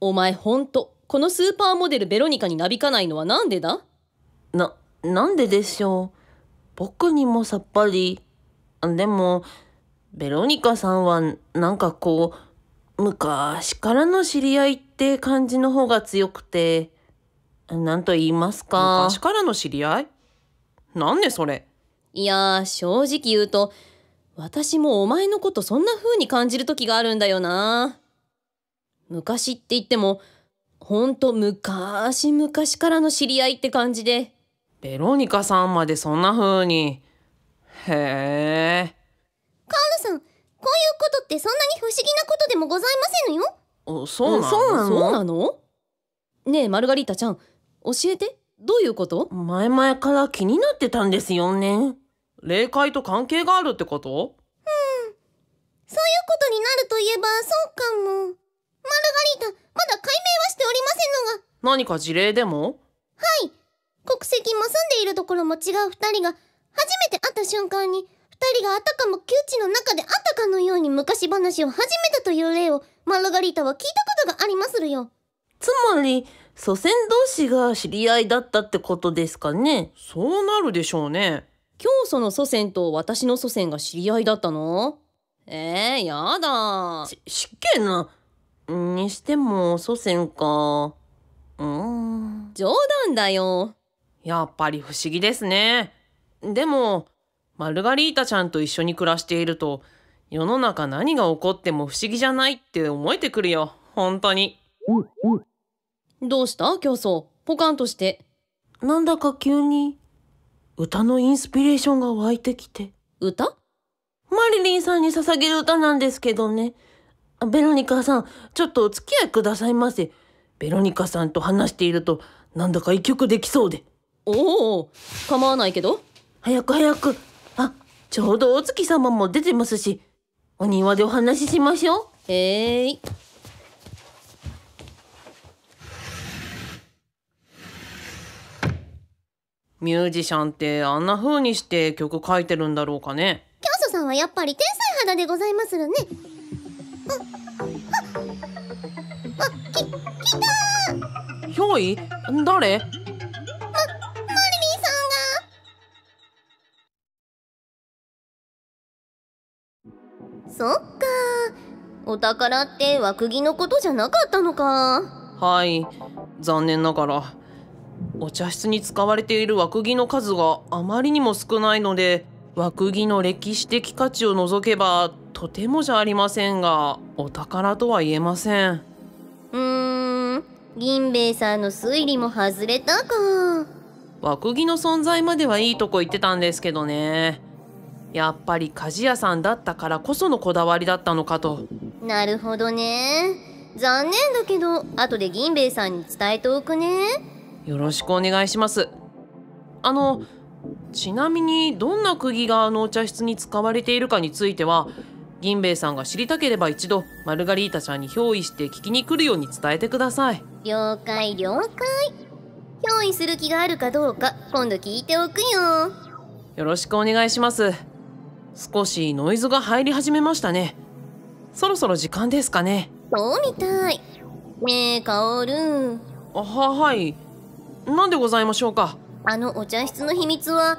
お前ほんとこのスーパーモデルベロニカになびかないのはなんでだな、なんででしょう。僕にもさっぱり。でも、ベロニカさんはなんかこう、昔からの知り合いって感じの方が強くて、なんと言いますか。昔からの知り合いなんでそれいや正直言うと、私もお前のことそんな風に感じる時があるんだよな。昔って言っても、ほんと昔々からの知り合いって感じで。ベロニカさんまでそんな風に。へえ。カールさん、こういうことってそんなに不思議なことでもございませんよ。お、そうなのそうなのねえ、マルガリータちゃん、教えて。どういうこと前々から気になってたんですよね。霊界と関係があるってことうん。そういうことになるといえばそうかも。マルガリータ、まだ解明はしておりませんのが。何か事例でもはい。国籍も住んでいるところも違う二人が、初めて会った瞬間に、二人があたかも窮地の中であったかのように昔話を始めたという例を、マルガリータは聞いたことがありまするよ。つまり、祖先同士が知り合いだったってことですかねそうなるでしょうね。教祖の祖先と私の祖先が知り合いだったのえー、やだ。し、しっけな。にしても、祖先か。うん。冗談だよ。やっぱり不思議ですね。でも、マルガリータちゃんと一緒に暮らしていると、世の中何が起こっても不思議じゃないって思えてくるよ。本当に。どうした競争。ポカンとして。なんだか急に、歌のインスピレーションが湧いてきて。歌マリリンさんに捧げる歌なんですけどね。ベロニカさん、ちょっとお付き合いくださいませ。ベロニカさんと話していると、なんだか一曲できそうで。おお、構わないけど。早く早く。あ、ちょうどお月様も出てますし、お庭でお話ししましょう。えい。ミュージシャンってあんな風にして曲書いてるんだろうかね。教祖さんはやっぱり天才肌でございまするね。ひょい誰ま、マリリさんがそっかお宝って枠木のことじゃなかったのかはい残念ながらお茶室に使われている枠木の数があまりにも少ないので枠木の歴史的価値を除けばとてもじゃありませんがお宝とは言えませんうーん銀兵衛さんの推理も外れたか枠木の存在まではいいとこ言ってたんですけどねやっぱり鍛冶屋さんだったからこそのこだわりだったのかとなるほどね残念だけど後で銀兵衛さんに伝えておくねよろしくお願いしますあのちなみにどんな釘があのお茶室に使われているかについては銀兵衛さんが知りたければ一度マルガリータちゃんに憑依して聞きに来るように伝えてください了解了解憑依する気があるかどうか今度聞いておくよよろしくお願いします少しノイズが入り始めましたねそろそろ時間ですかねそうみたいねえカオルははい何でございましょうかあのお茶室の秘密は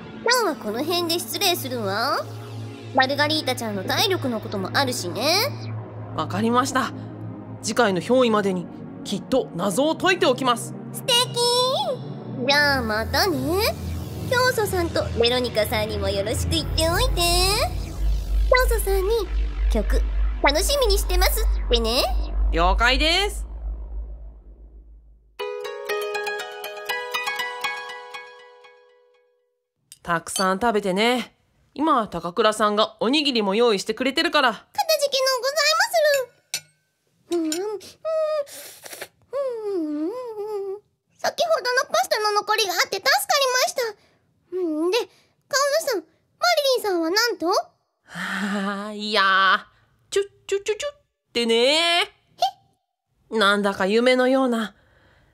今日はこの辺で失礼するわマルガリータちゃんの体力のこともあるしねわかりました次回の憑依までにきっと謎を解いておきます素敵じゃあまたね教祖さんとベロニカさんにもよろしく言っておいて教祖さんに曲楽しみにしてますってね了解ですたくさん食べてね。今、高倉さんがおにぎりも用意してくれてるから。かたじきのございまする。うん、うん、うん、うん、うん。先ほどのパスタの残りがあって助かりました。うんで、カオルさん、マリリンさんはなんとはあ、いやチュッチュッチュッチュッってねなんだか夢のような。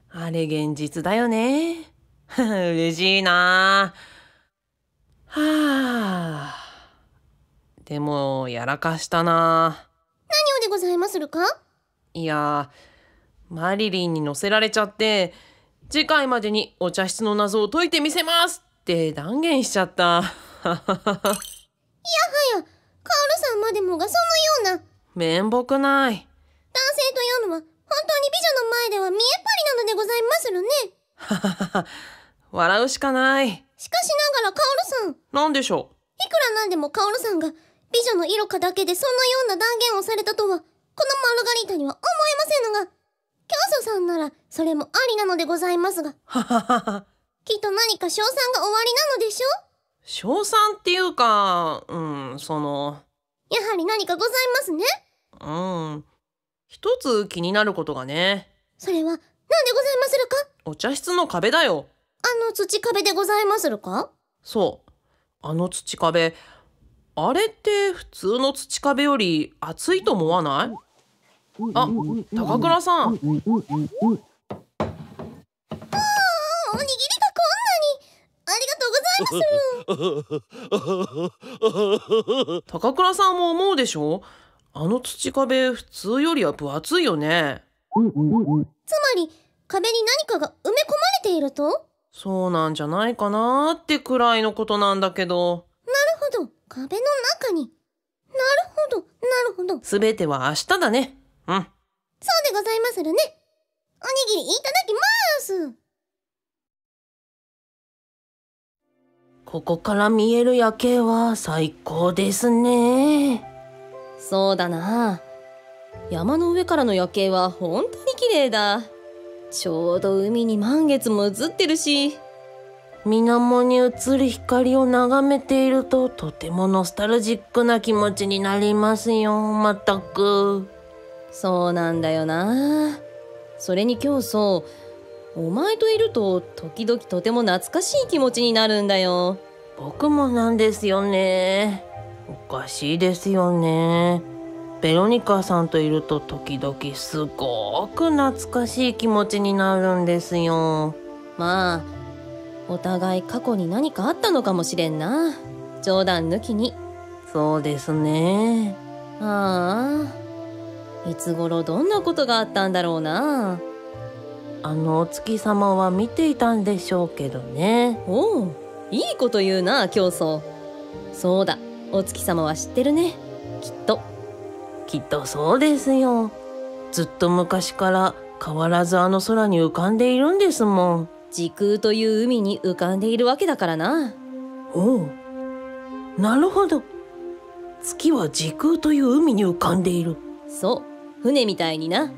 あれ現実だよね。嬉しいなあ。はあ。でも、やらかしたな。何をでございまするかいや、マリリンに乗せられちゃって、次回までにお茶室の謎を解いてみせますって断言しちゃった。いやはや、カールさんまでもがそのような。面目ない。男性というのは本当に美女の前では見えっ張りなのでございまするね。笑うしかない。しかしながらカオルさん何でしょういくらなんでもカオルさんが美女の色かだけでそのような断言をされたとはこのマルガリータには思えませんのが教祖さんならそれもありなのでございますが きっと何か賞賛が終わりなのでしょう賞賛っていうかうんそのやはり何かございますねうん一つ気になることがねそれは何でございまするかお茶室の壁だよあの土壁でございまするかそう。あの土壁、あれって普通の土壁より厚いと思わないあ、高倉さん。おにぎりがこんなに。ありがとうございます。高倉さんも思うでしょあの土壁、普通よりは分厚いよね。つまり、壁に何かが埋め込まれているとそうなんじゃないかなってくらいのことなんだけど。なるほど、壁の中に。なるほど、なるほど。すべては明日だね。うん。そうでございまするね。おにぎりいただきますここから見える夜景は最高ですね。そうだな。山の上からの夜景は本当に綺麗だ。ちょうど海に満月も映ってるし水面に映る光を眺めているととてもノスタルジックな気持ちになりますよまったくそうなんだよなそれに今日そうお前といると時々とても懐かしい気持ちになるんだよ僕もなんですよねおかしいですよねベロニカさんといると時々すごく懐かしい気持ちになるんですよ。まあ、お互い過去に何かあったのかもしれんな。冗談抜きに。そうですね。ああ。いつ頃どんなことがあったんだろうな。あのお月様は見ていたんでしょうけどね。おう、いいこと言うな、競争。そうだ、お月様は知ってるね。きっと。きっとそうですよ。ずっと昔から変わらずあの空に浮かんでいるんですもん。時空という海に浮かんでいるわけだからな。おう。なるほど。月は時空という海に浮かんでいる。そう、船みたいにな。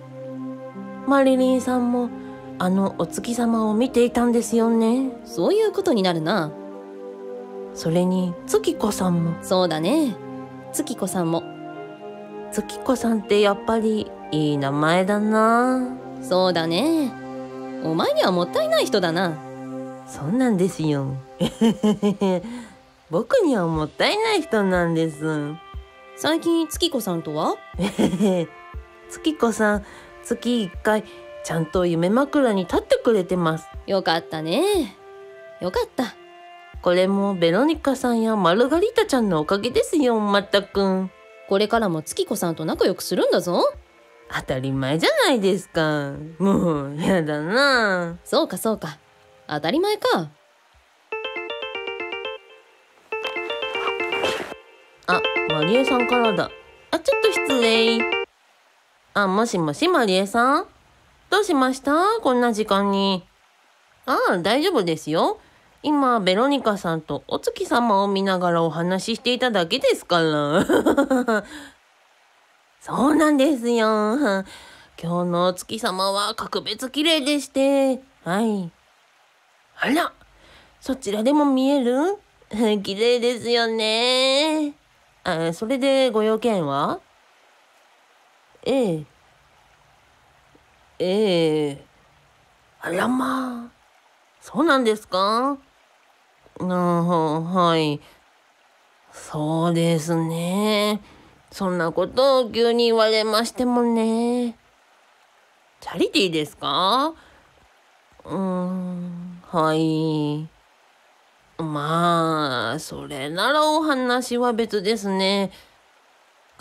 マリリンさんもあのお月様を見ていたんですよね。そういうことになるな。それに月子さんも。そうだね。月子さんも月子さんってやっぱりいい名前だなそうだねお前にはもったいない人だなそうなんですよ 僕にはもったいない人なんです最近月子さんとは 月子さん月1回ちゃんと夢枕に立ってくれてますよかったねよかったこれもベロニカさんやマルガリータちゃんのおかげですよまったくんこれからも月子さんと仲良くするんだぞ。当たり前じゃないですか。もう、やだな。そうかそうか。当たり前か。あ、マリエさんからだ。あ、ちょっと失礼。あ、もしもし、マリエさん。どうしましたこんな時間に。ああ、大丈夫ですよ。今、ベロニカさんとお月様を見ながらお話ししていただけですから。そうなんですよ。今日のお月様は格別綺麗でして。はい。あら、そちらでも見える 綺麗ですよね。あそれでご用件はええ。ええ。あらまあ。そうなんですかああ、はい。そうですね。そんなことを急に言われましてもね。チャリティーですかうーん、はい。まあ、それならお話は別ですね。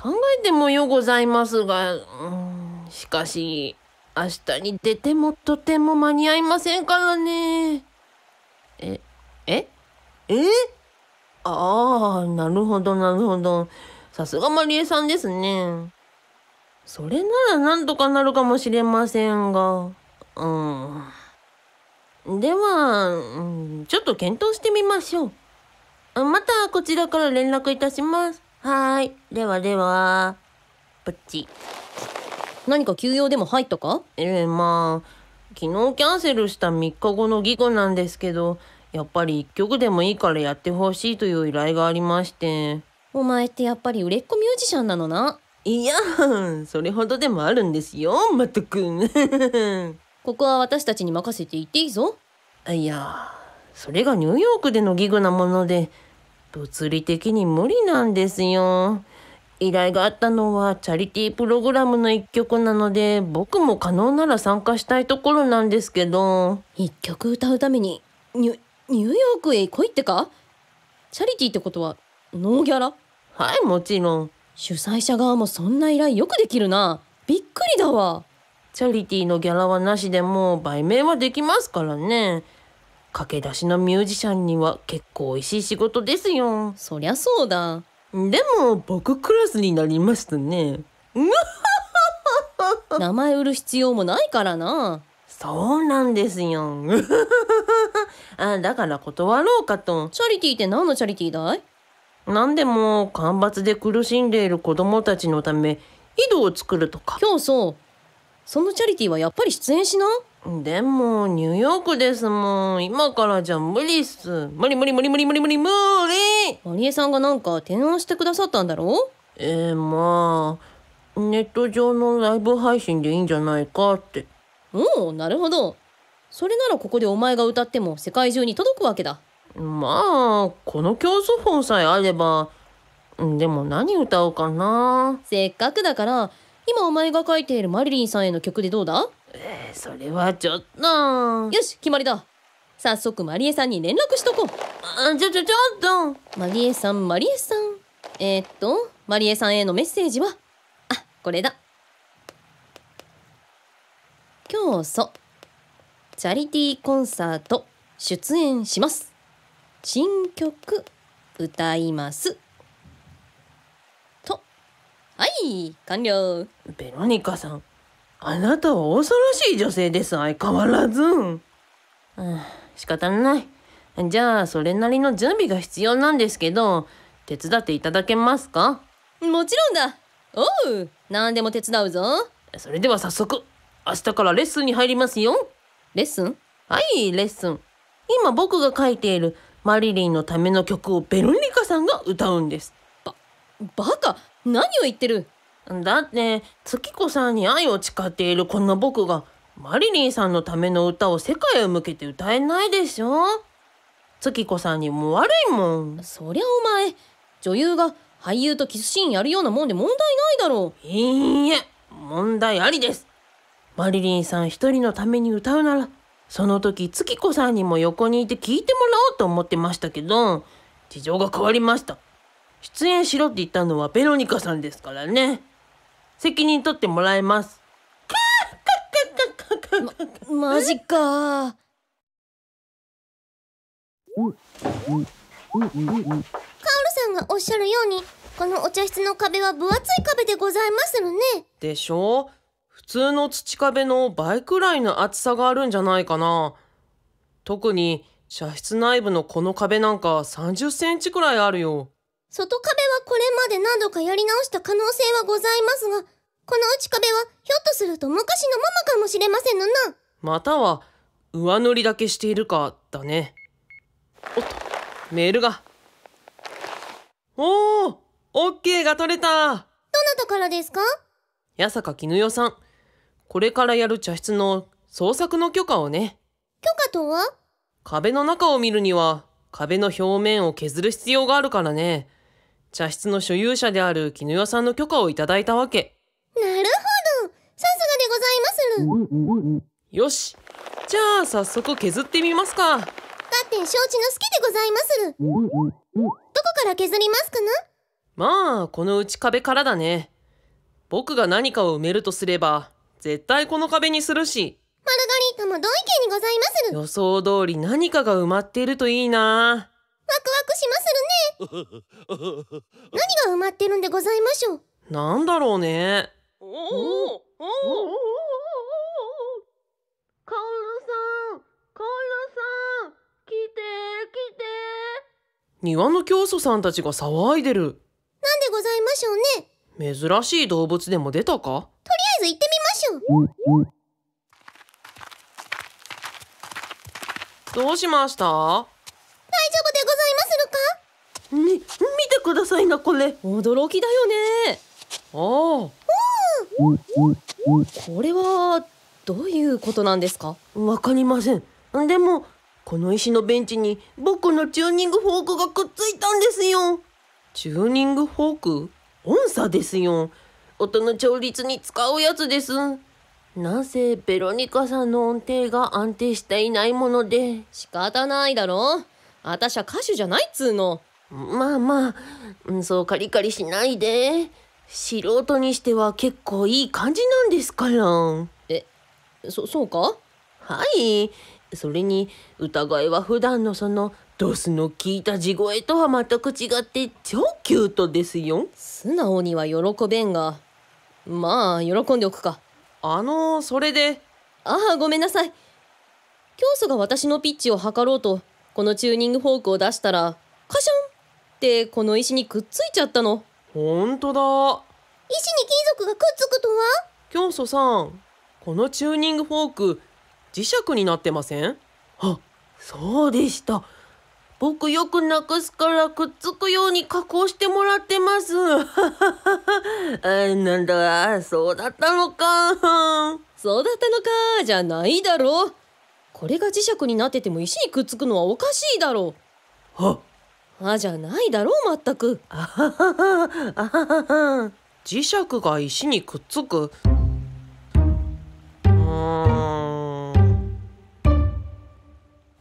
考えてもようございますが、うん、しかし、明日に出てもとても間に合いませんからね。え、ええああ、なるほど、なるほど。さすがマリエさんですね。それならなんとかなるかもしれませんが。うん。では、ちょっと検討してみましょう。またこちらから連絡いたします。はーい。ではでは。プッチ。何か休養でも入ったかええー、まあ、昨日キャンセルした3日後の義コなんですけど、やっぱり一曲でもいいからやってほしいという依頼がありまして。お前ってやっぱり売れっ子ミュージシャンなのないや、それほどでもあるんですよ、マト君。ここは私たちに任せていっていいぞ。いや、それがニューヨークでのギグなもので、物理的に無理なんですよ。依頼があったのはチャリティープログラムの一曲なので僕も可能なら参加したいところなんですけど一曲歌うためにニュニューヨークへ行こいってかチャリティーってことはノーギャラはいもちろん主催者側もそんな依頼よくできるなびっくりだわチャリティーのギャラはなしでも売名はできますからね駆け出しのミュージシャンには結構おいしい仕事ですよそりゃそうだでも僕クラスになりましたね名前売る必要もないからなそうなんですよ。あだから断ろうかと。チャリティーって何のチャリティーだい何でも干ばつで苦しんでいる子供たちのため井戸を作るとか。今日そう。そのチャリティーはやっぱり出演しなでもニューヨークですもん。今からじゃ無理っす。無理無理無理無理無理無理無理。マリエさんがなんか提案してくださったんだろうえー、まあネット上のライブ配信でいいんじゃないかって。おおなるほどそれならここでお前が歌っても世界中に届くわけだまあこの競争本さえあればでも何歌おうかなせっかくだから今お前が書いているマリリンさんへの曲でどうだえー、それはちょっとよし決まりだ早速マリエさんに連絡しとこうあちょちょちょっとマリエさんマリエさんえー、っとマリエさんへのメッセージはあこれだ日そチャリティーコンサート出演します新曲歌いますとはい完了ベロニカさんあなたは恐ろしい女性です相変わらずうん仕方ないじゃあそれなりの準備が必要なんですけど手伝っていただけますかもちろんだおう何でも手伝うぞそれでは早速明日からレッスンに入りますよ。レッスンはい、レッスン。今僕が書いているマリリンのための曲をベルニカさんが歌うんです。ば、バカ何を言ってるだって、月子さんに愛を誓っているこんな僕が、マリリンさんのための歌を世界へ向けて歌えないでしょ月子さんにも悪いもん。そりゃお前、女優が俳優とキスシーンやるようなもんで問題ないだろう。いいえ、問題ありです。マリリンさん一人のために歌うなら、その時月子さんにも横にいて聞いてもらおうと思ってましたけど、事情が変わりました。出演しろって言ったのはベロニカさんですからね。責任取ってもらいます。ま、マジかカオルさんがおっしゃるようにこのお茶室の壁は分厚い壁でございますのねでしょう通の土壁の倍くらいの厚さがあるんじゃないかな。特に茶室内部のこの壁なんか30センチくらいあるよ。外壁はこれまで何度かやり直した可能性はございますが、この内壁はひょっとすると昔のままかもしれませんのな。または、上塗りだけしているか、だね。おっと、メールが。おーオッケーが取れたどなたからですか八坂絹代さん。これからやる茶室の創作の許可をね。許可とは壁の中を見るには、壁の表面を削る必要があるからね。茶室の所有者である絹代さんの許可をいただいたわけ。なるほどさすがでございまするよしじゃあ早速削ってみますか。だって承知の好きでございまする。どこから削りますかなまあ、このうち壁からだね。僕が何かを埋めるとすれば、絶対この壁にするし。マルガリータも同意見にございまする。予想通り何かが埋まっているといいな。ワクワクしまするね。何が埋まってるんでございましょう。なんだろうね。おおおおカオルさん、カオルさん、来て来て。庭の教祖さんたちが騒いでる。なんでございましょうね。珍しい動物でも出たかとりあえず行ってみますょどうしました大丈夫でございまするかみ、見てくださいなこれ驚きだよねああこれはどういうことなんですかわかりませんでもこの石のベンチに僕のチューニングフォークがくっついたんですよチューニングフォーク音差ですよ音の調律に使うやつです。なぜベロニカさんの音程が安定していないもので。仕方ないだろあたしゃ歌手じゃないっつうの。まあまあ、そうカリカリしないで。素人にしては結構いい感じなんですから。え、そ、そうかはい。それに、歌声は普段のその、ドスの効いた地声とは全く違って超キュートですよ。素直には喜べんが、まあ、喜んでおくか。あの、それで。ああ、ごめんなさい。教祖が私のピッチを測ろうと、このチューニングフォークを出したら、カシャンってこの石にくっついちゃったの。ほんとだ。石に金属がくっつくとは教祖さん、このチューニングフォーク、磁石になってませんあ、そうでした。僕よくなくすからくっつくように加工してもらってます。あ なんだ、そうだったのか。そうだったのか、じゃないだろ。これが磁石になってても石にくっつくのはおかしいだろ。はあじゃないだろう、まったく。あははは、あは磁石が石にくっつく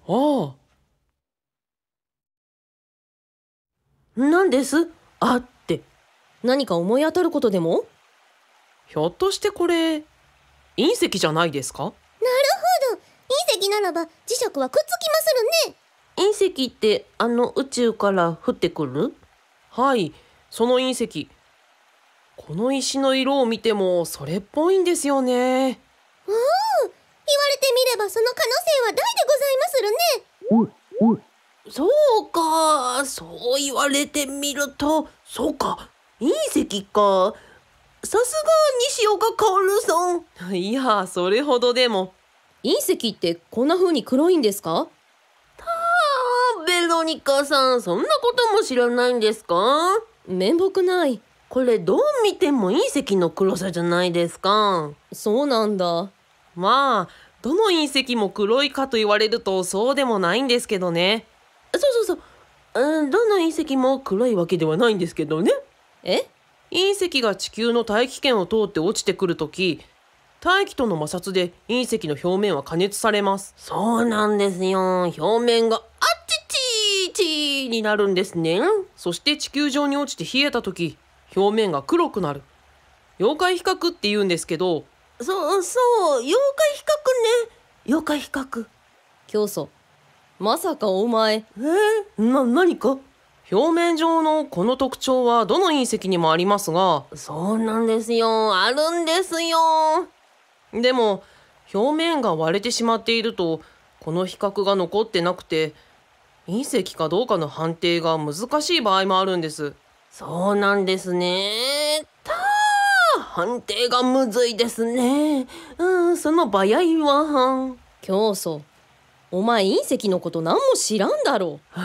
うああ何ですあって。何か思い当たることでもひょっとしてこれ、隕石じゃないですかなるほど。隕石ならば磁石はくっつきまするね。隕石ってあの宇宙から降ってくるはい、その隕石。この石の色を見てもそれっぽいんですよね。おお、言われてみればその可能性は大でございそうか、そう言われてみると、そうか、隕石か。さすが西岡薫さん。いや、それほどでも。隕石ってこんな風に黒いんですかたあ、ベロニカさん、そんなことも知らないんですか面目ない。これどう見ても隕石の黒さじゃないですか。そうなんだ。まあ、どの隕石も黒いかと言われるとそうでもないんですけどね。そうそうそう。うん、どの隕石も黒いわけではないんですけどね。え隕石が地球の大気圏を通って落ちてくるとき、大気との摩擦で隕石の表面は加熱されます。そうなんですよ。表面があっちちちになるんですね。そして地球上に落ちて冷えたとき、表面が黒くなる。妖怪比較って言うんですけど、そうそう、妖怪比較ね。妖怪比較。競争。まさかお前。えー、な、何か表面上のこの特徴はどの隕石にもありますが、そうなんですよ。あるんですよ。でも、表面が割れてしまっていると、この比較が残ってなくて、隕石かどうかの判定が難しい場合もあるんです。そうなんですね。たー判定がむずいですね。うん、その場合ン。教祖、お前隕石のこと何も知らんだろう。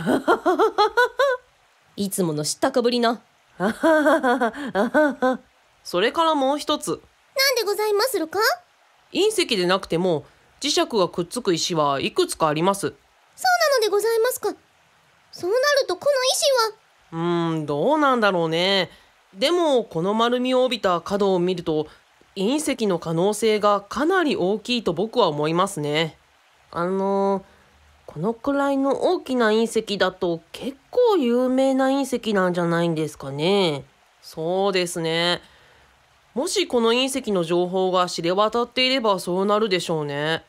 いつもの知ったかぶりな。それからもう一つ。なんでございまするか隕石でなくても磁石がくっつく石はいくつかあります。そうなのでございますか。そうなるとこの石は。うん、どうなんだろうね。でもこの丸みを帯びた角を見ると隕石の可能性がかなり大きいと僕は思いますね。あのこのくらいの大きな隕石だと結構有名な隕石なんじゃないんですかね。そうですね。もしこの隕石の情報が知れ渡っていればそうなるでしょうね。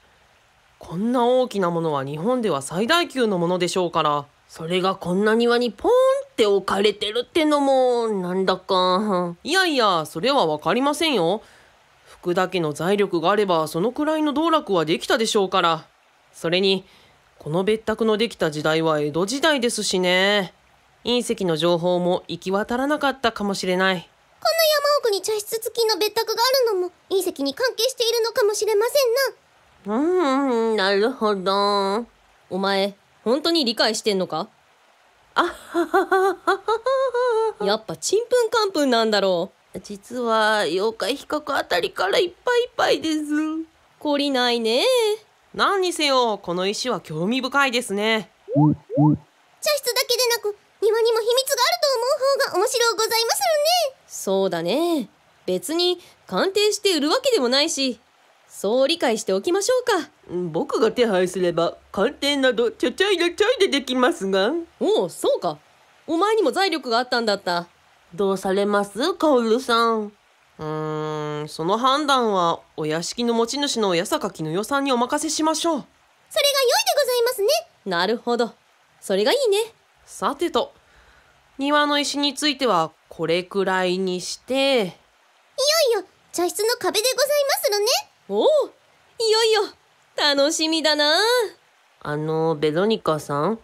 こんな大きなものは日本では最大級のものでしょうから、それがこんな庭にポンって置かれてるってのも、なんだか。いやいや、それは分かりませんよ。福田家の財力があればそのくらいの道楽はできたでしょうから。それに、この別宅のできた時代は江戸時代ですしね。隕石の情報も行き渡らなかったかもしれない。この山奥に茶室付きの別宅があるのも隕石に関係しているのかもしれませんな。うーん、なるほど。お前、本当に理解してんのかあはははやっぱちんぷんかんぷんなんだろう。実は妖怪比較あたりからいっぱいいっぱいです。懲りないね何にせよこの石は興味深いですね茶室だけでなく庭にも秘密があると思う方が面白うございますよねそうだね別に鑑定して売るわけでもないしそう理解しておきましょうか僕が手配すれば鑑定などちゃちゃいらちゃいでできますがおおそうかお前にも財力があったんだったどうされますカオルさんうーんその判断はお屋敷の持ち主の八坂絹代さんにお任せしましょうそれが良いでございますねなるほどそれがいいねさてと庭の石についてはこれくらいにしていよいよ茶室の壁でございますのねおおいよいよ楽しみだなあのベロニカさん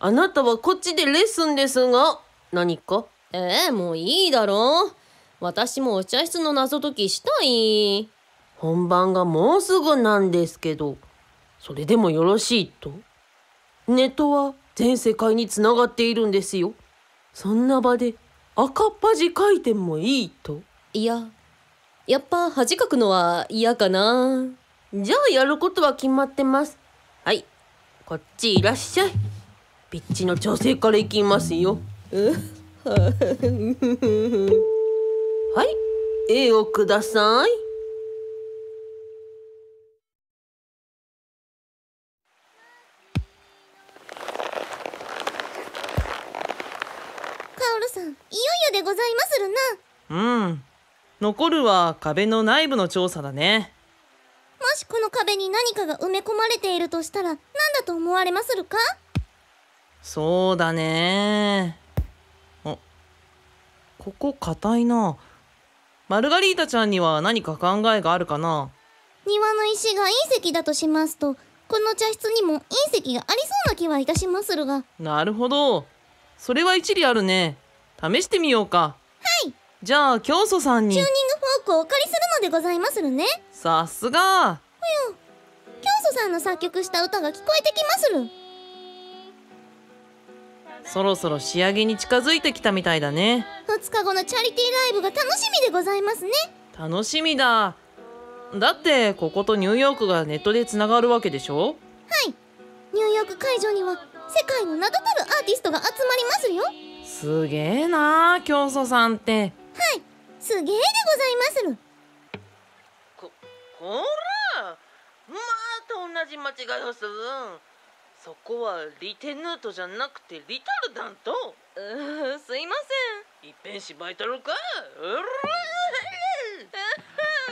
あなたはこっちでレッスンですが何かええー、もういいだろう私もお茶室の謎解きしたい。本番がもうすぐなんですけど、それでもよろしいと。ネットは全世界につながっているんですよ。そんな場で赤っ端いてもいいと。いや、やっぱ恥かくのは嫌かな。じゃあやることは決まってます。はい、こっちいらっしゃい。ピッチの調整から行きますよ。はい、絵をください。カオルさん、いよいよでございまするな。うん。残るは壁の内部の調査だね。もしこの壁に何かが埋め込まれているとしたら何だと思われまするかそうだねあここ硬いなマルガリータちゃんには何か考えがあるかな庭の石が隕石だとしますと、この茶室にも隕石がありそうな気はいたしまするが。なるほど。それは一理あるね。試してみようか。はい。じゃあ、教祖さんに。チューニングフォークをお借りするのでございまするね。さすが。ほよ。教祖さんの作曲した歌が聞こえてきまする。そろそろ仕上げに近づいてきたみたいだね2日後のチャリティーライブが楽しみでございますね楽しみだだってこことニューヨークがネットでつながるわけでしょはいニューヨーク会場には世界の名だたるアーティストが集まりますよすげえな教祖さんってはいすげえでございまするここらまた同じ間違いをするそこはリテヌートじゃなくてリトルダントうすいませんいっぺん芝居たろか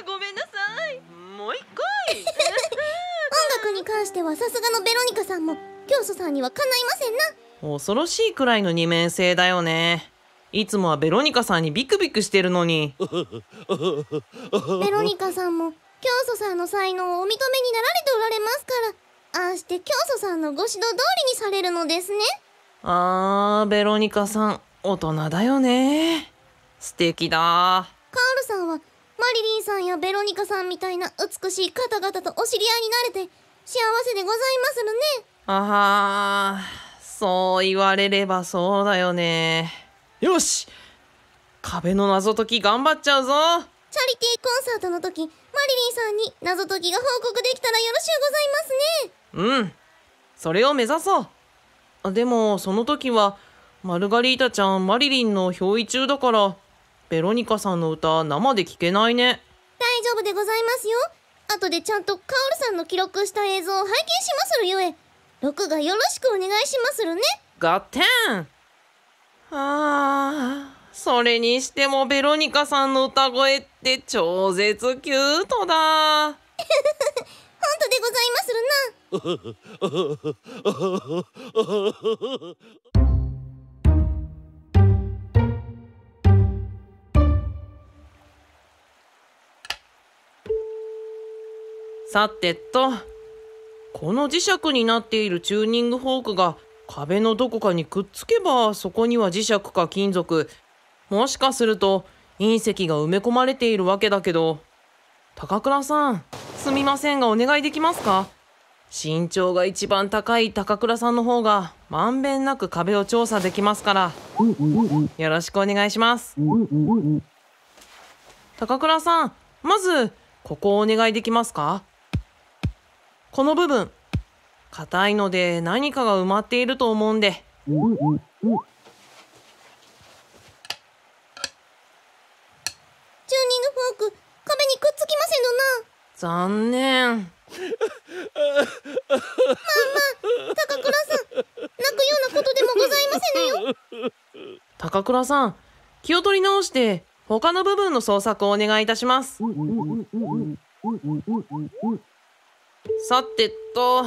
ごめんなさいもう一回音楽に関してはさすがのベロニカさんも教祖さんにはかないませんな恐ろしいくらいの二面性だよねいつもはベロニカさんにビクビクしてるのにベロニカさんも教祖さんの才能をお認めになられておられますからああして教祖さんのご指導通りにされるのですねあーベロニカさん大人だよね素敵だカールさんはマリリンさんやベロニカさんみたいな美しい方々とお知り合いになれて幸せでございまするねああそう言われればそうだよねよし壁の謎解き頑張っちゃうぞチャリティーコンサートの時マリリンさんに謎解きが報告できたらよろしゅうございますねうんそれを目指そうでもその時はマルガリータちゃんマリリンの憑依中だからベロニカさんの歌生で聴けないね大丈夫でございますよ後でちゃんとカオルさんの記録した映像を拝見しまするゆえ録画よろしくお願いしまするねガッテンあーそれにしてもベロニカさんの歌声って超絶キュートだ 本当でございまするなさてとこの磁石になっているチューニングフォークが壁のどこかにくっつけばそこには磁石か金属もしかすると隕石が埋め込まれているわけだけど高倉さんすみませんがお願いできますか身長が一番高い高倉さんの方がまんべんなく壁を調査できますからよろしくお願いします高倉さんまずここをお願いできますかこの部分硬いので何かが埋まっていると思うんで残念高倉さん泣くようなことでもございませぬよ高倉さん気を取り直して他の部分の捜索をお願いいたしますさてと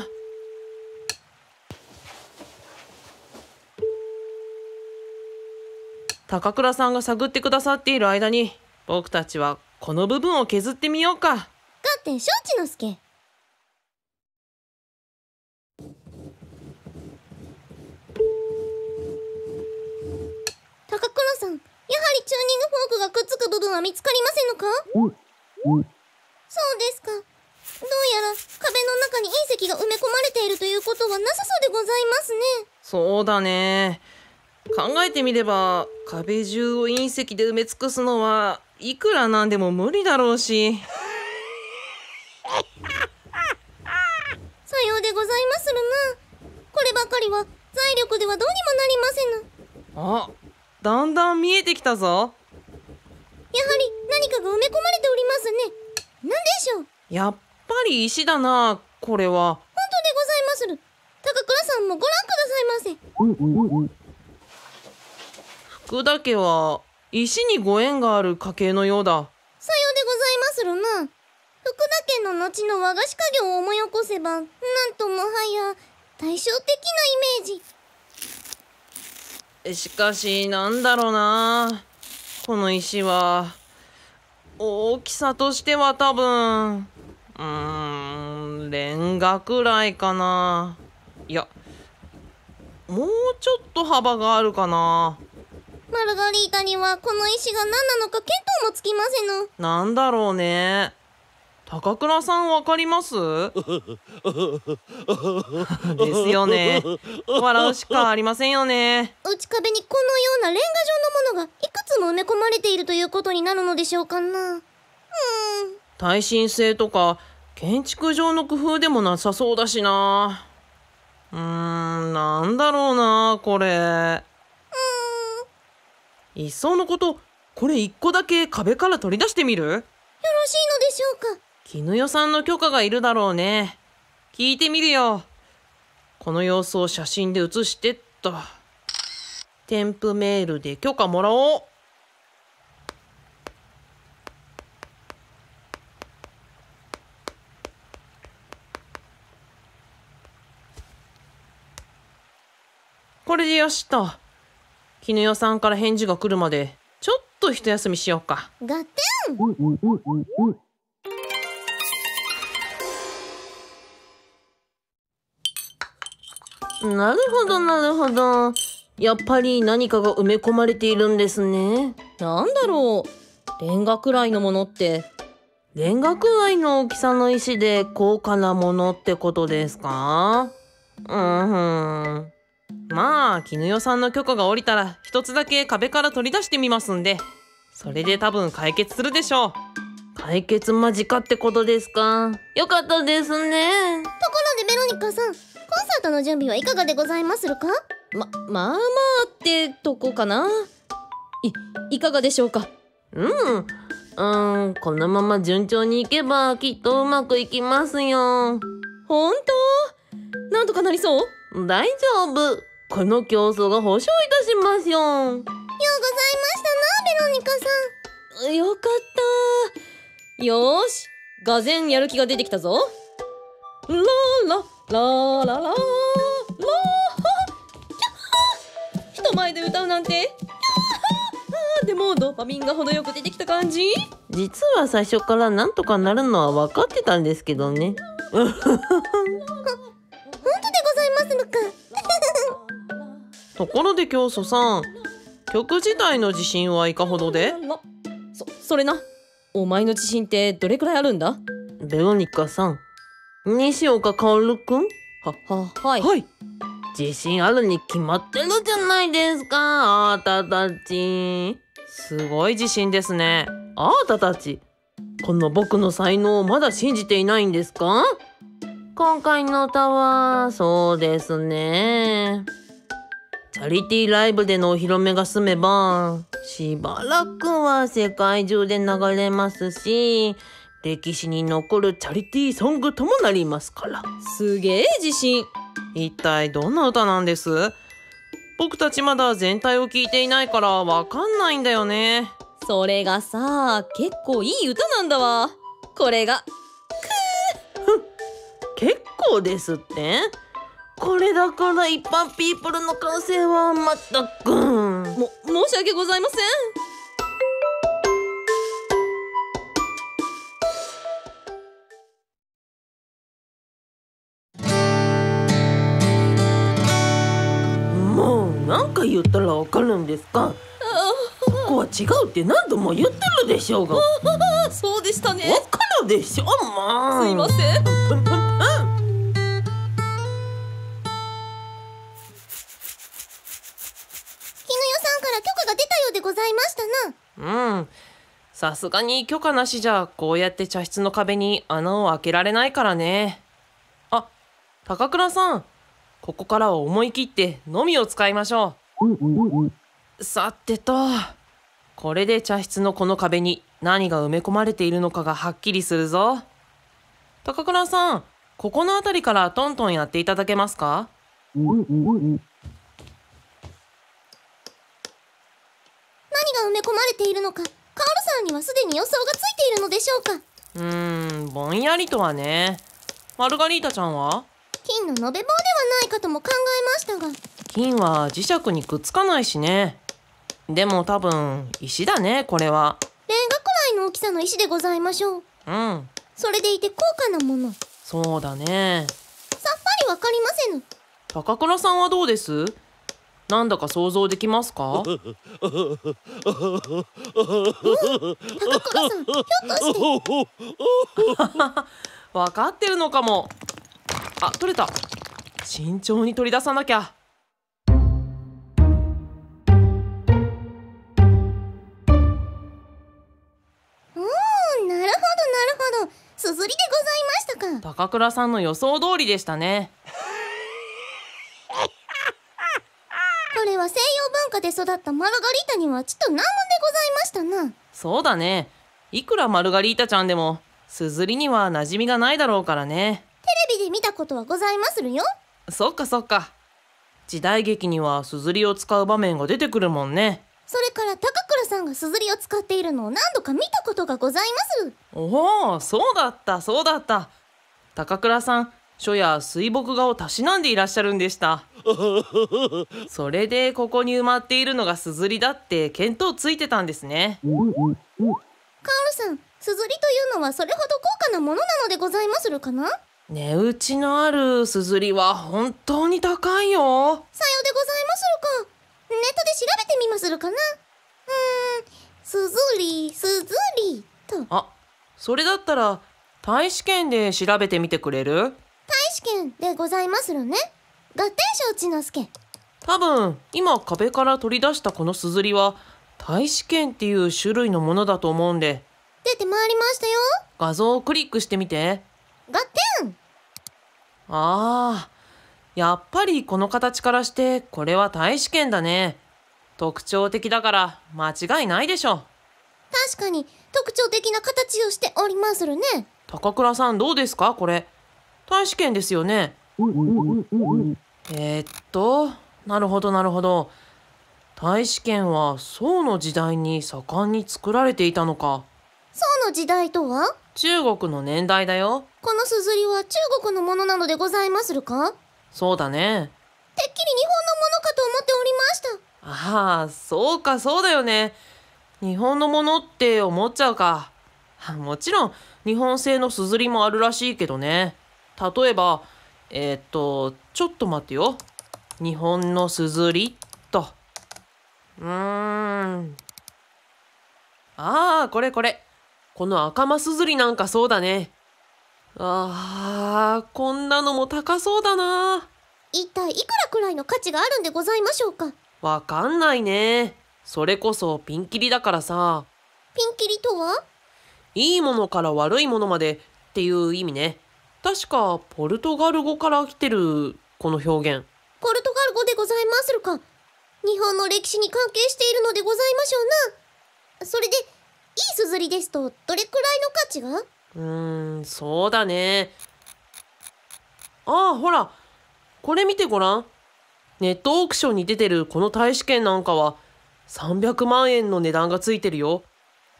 高倉さんが探ってくださっている間に僕たちはこの部分を削ってみようか。勝手テ承知の助カコロさんやはりチューニングフォークがくっつく部分は見つかりませんのかそうですかどうやら壁の中に隕石が埋め込まれているということはなさそうでございますねそうだね考えてみれば壁中を隕石で埋め尽くすのはいくらなんでも無理だろうし さようでございまするなこればかりは財力ではどうにもなりませぬあだんだん見えてきたぞやはり何かが埋め込まれておりますね何でしょうやっぱり石だなこれは本当でございまする高倉さんもご覧くださいませ福田家は石にご縁がある家系のようださようでございまするな福田家の後の和菓子家業を思い起こせばなんともはや対照的なイメージしかし、なんだろうな。この石は、大きさとしては多分、うーん、レンガくらいかな。いや、もうちょっと幅があるかな。マルガリータにはこの石が何なのか見当もつきませぬ。なんだろうね。高倉さんわかります ですよね笑うしかありませんよね内壁にこのようなレンガ状のものがいくつも埋め込まれているということになるのでしょうかなうん耐震性とか建築上の工夫でもなさそうだしなうーんなんだろうなこれうんいっそのことこれ一個だけ壁から取り出してみるよろしいのでしょうか絹代さんの許可がいるだろうね。聞いてみるよ。この様子を写真で写してっと。添付メールで許可もらおう。これでよしと。絹代さんから返事が来るまで、ちょっと一休みしようか。ガッテンなるほどなるほどやっぱり何かが埋め込まれているんですねなんだろうレンガくらいのものってレンガくらいの大きさの石で高価なものってことですかうんまあ絹代さんの許可が下りたら一つだけ壁から取り出してみますんでそれで多分解決するでしょう解決間近ってことですかよかったですねところでベロニカさんコンサートの準備はいかがでございまするかま、まあまあってとこかな。い、いかがでしょうかうん。うん、このまま順調にいけばきっとうまくいきますよ。本当なんとかなりそう大丈夫。この競争が保証いたしますよ。ようございましたな、ベロニカさん。よかった。よし、俄然やる気が出てきたぞ。ラララーラララー人前で歌うなんてでもドーパミンが程よく出てきた感じ実は最初からなんとかなるのは分かってたんですけどね本当でございますのかところで教祖さん曲自体の自信はいかほどでそそれなお前の自信ってどれくらいあるんだベロニカさん西岡薫くんは、は、はい。はい。自信あるに決まってるじゃないですか、あーたたち。すごい自信ですね。あーたたち。この僕の才能をまだ信じていないんですか今回の歌は、そうですね。チャリティーライブでのお披露目が済めば、しばらくは世界中で流れますし、歴史に残るチャリティーソングともなりますから。すげえ自信。一体どんな歌なんです僕たちまだ全体を聞いていないからわかんないんだよね。それがさ、結構いい歌なんだわ。これが。くー結構ですってこれだから一般ピープルの感性は全く。も、申し訳ございません。回言ったらわかるんですかここは違うって何度も言ってるでしょうが そうでしたねわかるでしょう、まあすいませんプンプンプンうんさすがに許可なしじゃこうやって茶室の壁に穴を開けられないからねあ高倉さんここからは思い切ってのみを使いましょうさてとこれで茶室のこの壁に何が埋め込まれているのかがはっきりするぞ高倉さんここの辺りからトントンやっていただけますか何が埋め込まれているのかカールさんにはすでに予想がついているのでしょうかうーんぼんやりとはねマルガリータちゃんは金の延べ棒ではないかとも考えましたが金は磁石にくっつかないしね。でも多分、石だね、これは。レンガくらいの大きさの石でございましょう。うん。それでいて高価なもの。そうだね。さっぱりわかりませぬ。高倉さんはどうですなんだか想像できますか高倉さん、ひょっとして。分 かってるのかも。あ、取れた。慎重に取り出さなきゃ。硯でございましたか高倉さんの予想通りでしたね これは西洋文化で育ったマルガリータにはちょっと難問でございましたなそうだねいくらマルガリータちゃんでも硯には馴染みがないだろうからねテレビで見たことはございまするよそっかそっか時代劇には硯を使う場面が出てくるもんねそれから高倉さんがすずりを使っているのを何度か見たことがございますおおそうだったそうだった高倉さん書や水墨画をたしなんでいらっしゃるんでしたそれでここに埋まっているのがすずりだって見当ついてたんですねカオルさんすずりというのはそれほど高価なものなのでございまするかな値打ちのあるすずりは本当に高いよさようでございまするかネットで調べてみまするかなうーんすずりすずりとあそれだったら大試験で調べてみてくれる大試験でございまするね合点承知のすけ多分今壁から取り出したこのすずりは大試験っていう種類のものだと思うんで出てまいりましたよ画像をクリックしてみて合点ああやっぱりこの形からしてこれは大試験だね。特徴的だから間違いないでしょ。確かに特徴的な形をしておりまするね。高倉さんどうですかこれ。大試験ですよね。えー、っと、なるほどなるほど。大試験は宋の時代に盛んに作られていたのか。宋の時代とは中国の年代だよ。この硯は中国のものなのでございまするかそうだね。てっきり日本のものかと思っておりました。ああ、そうかそうだよね。日本のものって思っちゃうか。もちろん、日本製のすずりもあるらしいけどね。例えば、えー、っと、ちょっと待ってよ。日本のすずりと。うーん。ああ、これこれ。この赤間スズリなんかそうだね。ああ、こんなのも高そうだな。一体いくらくらいの価値があるんでございましょうかわかんないね。それこそピンキリだからさ。ピンキリとはいいものから悪いものまでっていう意味ね。確かポルトガル語から来てるこの表現。ポルトガル語でございまするか。日本の歴史に関係しているのでございましょうな。それで、いいすずりですとどれくらいの価値がうーん、そうだね。ああ、ほら。これ見てごらん。ネットオークションに出てるこの大使券なんかは、300万円の値段がついてるよ。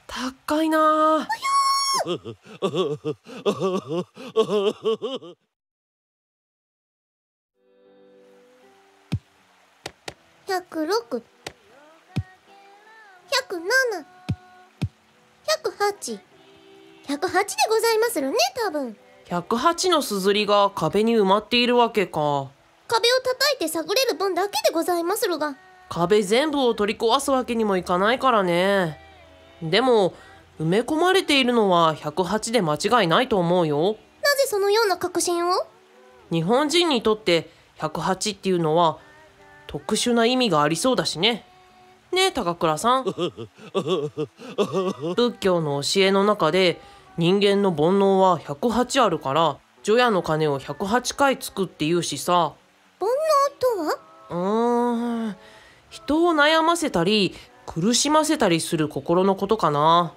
高いな百六、百七、百八。108でございまするね多分108のすずりが壁に埋まっているわけか壁を叩いて探れる分だけでございまするが壁全部を取り壊すわけにもいかないからねでも埋め込まれているのは108で間違いないと思うよなぜそのような確信を日本人にとって108っていうのは特殊な意味がありそうだしねねえ高倉さん 仏教の教えの中で人間の煩悩は108あるから除夜の鐘を108回つくって言うしさ煩悩とはうーん人を悩ませたり苦しませたりする心のことかな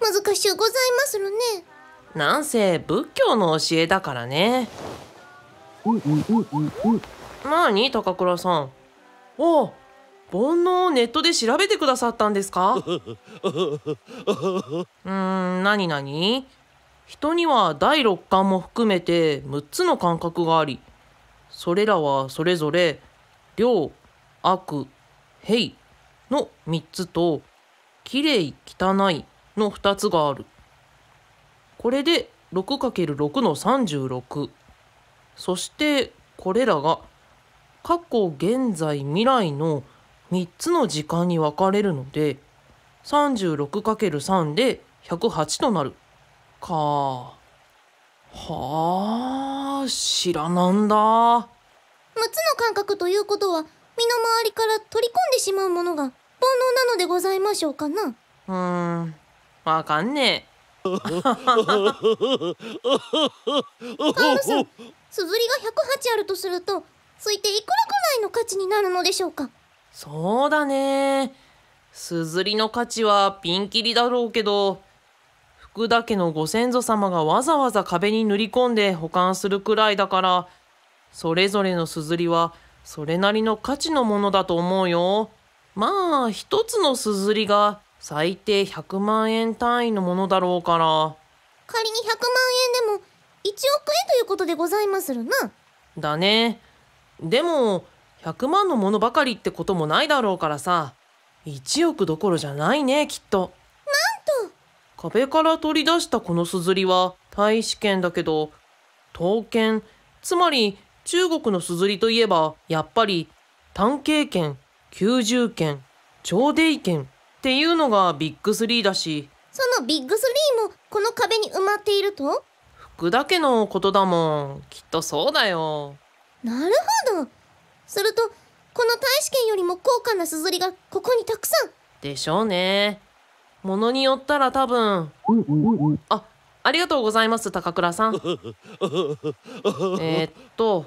難しゅうございまするねなんせ仏教の教えだからねなに高倉さんお煩悩をネットで調べてくださったんですか うん何何人には第六感も含めて6つの感覚がありそれらはそれぞれ良悪平の3つときれい汚いの2つがあるこれで 6×6 の36そしてこれらが過去現在未来の「3つの時間に分かれるので 36×3 で108となるかはあ知らなんだ6つの感覚ということは身の回りから取り込んでしまうものが煩悩なのでございましょうかなうーんわかんねえカールさんすずりが108あるとすると推定いくらくらいの価値になるのでしょうかそうだね。すずりの価値はピンキリだろうけど、福田家のご先祖様がわざわざ壁に塗り込んで保管するくらいだから、それぞれのすずりはそれなりの価値のものだと思うよ。まあ、一つのすずりが最低100万円単位のものだろうから。仮に100万円でも1億円ということでございまするな。だね。でも、100万のものばかりってこともないだろうからさ1億どころじゃないねきっとなんと壁から取り出したこのすずりは大使券だけど刀剣つまり中国のすずりといえばやっぱり探偵剣九十剣長イ剣っていうのがビッグスリーだしそのビッグスリーもこの壁に埋まっていると服だけのことだもんきっとそうだよなるほどするとこの大試験よりも高価な硯がここにたくさんでしょうねものによったら多分あありがとうございます高倉さん えっと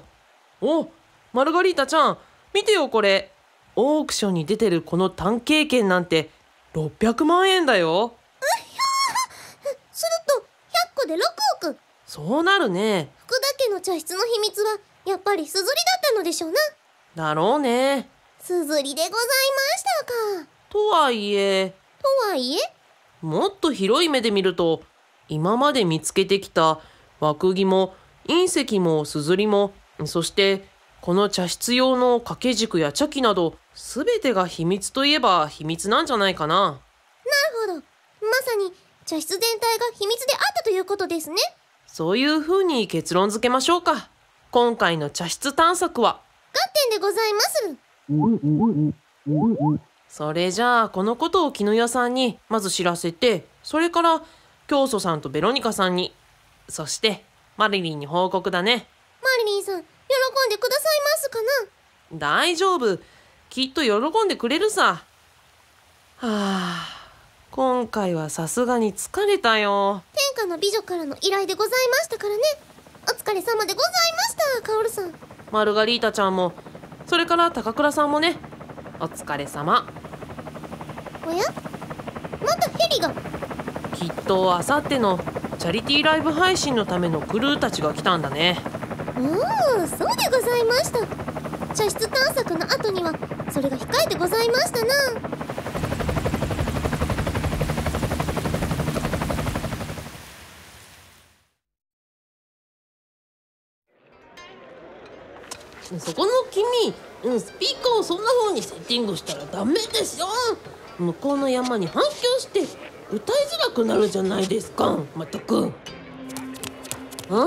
おマルガリータちゃん見てよこれオークションに出てるこの探検券なんて600万円だようひゃすると100個で6億そうなるね福田家の茶室の秘密はやっぱりすずりだったのでしょうなだろうね。すずりでございましたか。とはいえ。とはいえもっと広い目で見ると、今まで見つけてきた枠木も隕石もすずりも、そしてこの茶室用の掛け軸や茶器など、すべてが秘密といえば秘密なんじゃないかな。なるほど。まさに茶室全体が秘密であったということですね。そういうふうに結論付けましょうか。今回の茶室探索は合点んでございますそれじゃあこのことを絹代さんにまず知らせてそれから教祖さんとベロニカさんにそしてマリリンに報告だねマリリンさん喜んでくださいますかな大丈夫きっと喜んでくれるさはあ今回はさすがに疲れたよ天下の美女からの依頼でございましたからねお疲れ様でございましたカオルさんマルガリータちゃんもそれから高倉さんもねお疲れ様おやまたヘリがきっとあさってのチャリティーライブ配信のためのクルーたちが来たんだねうんそうでございました茶室探索の後にはそれが控えてございましたなそこの君、うん、スピーカーをそんな風にセッティングしたらダメでしょ向こうの山に反響して歌いづらくなるじゃないですかまったくあ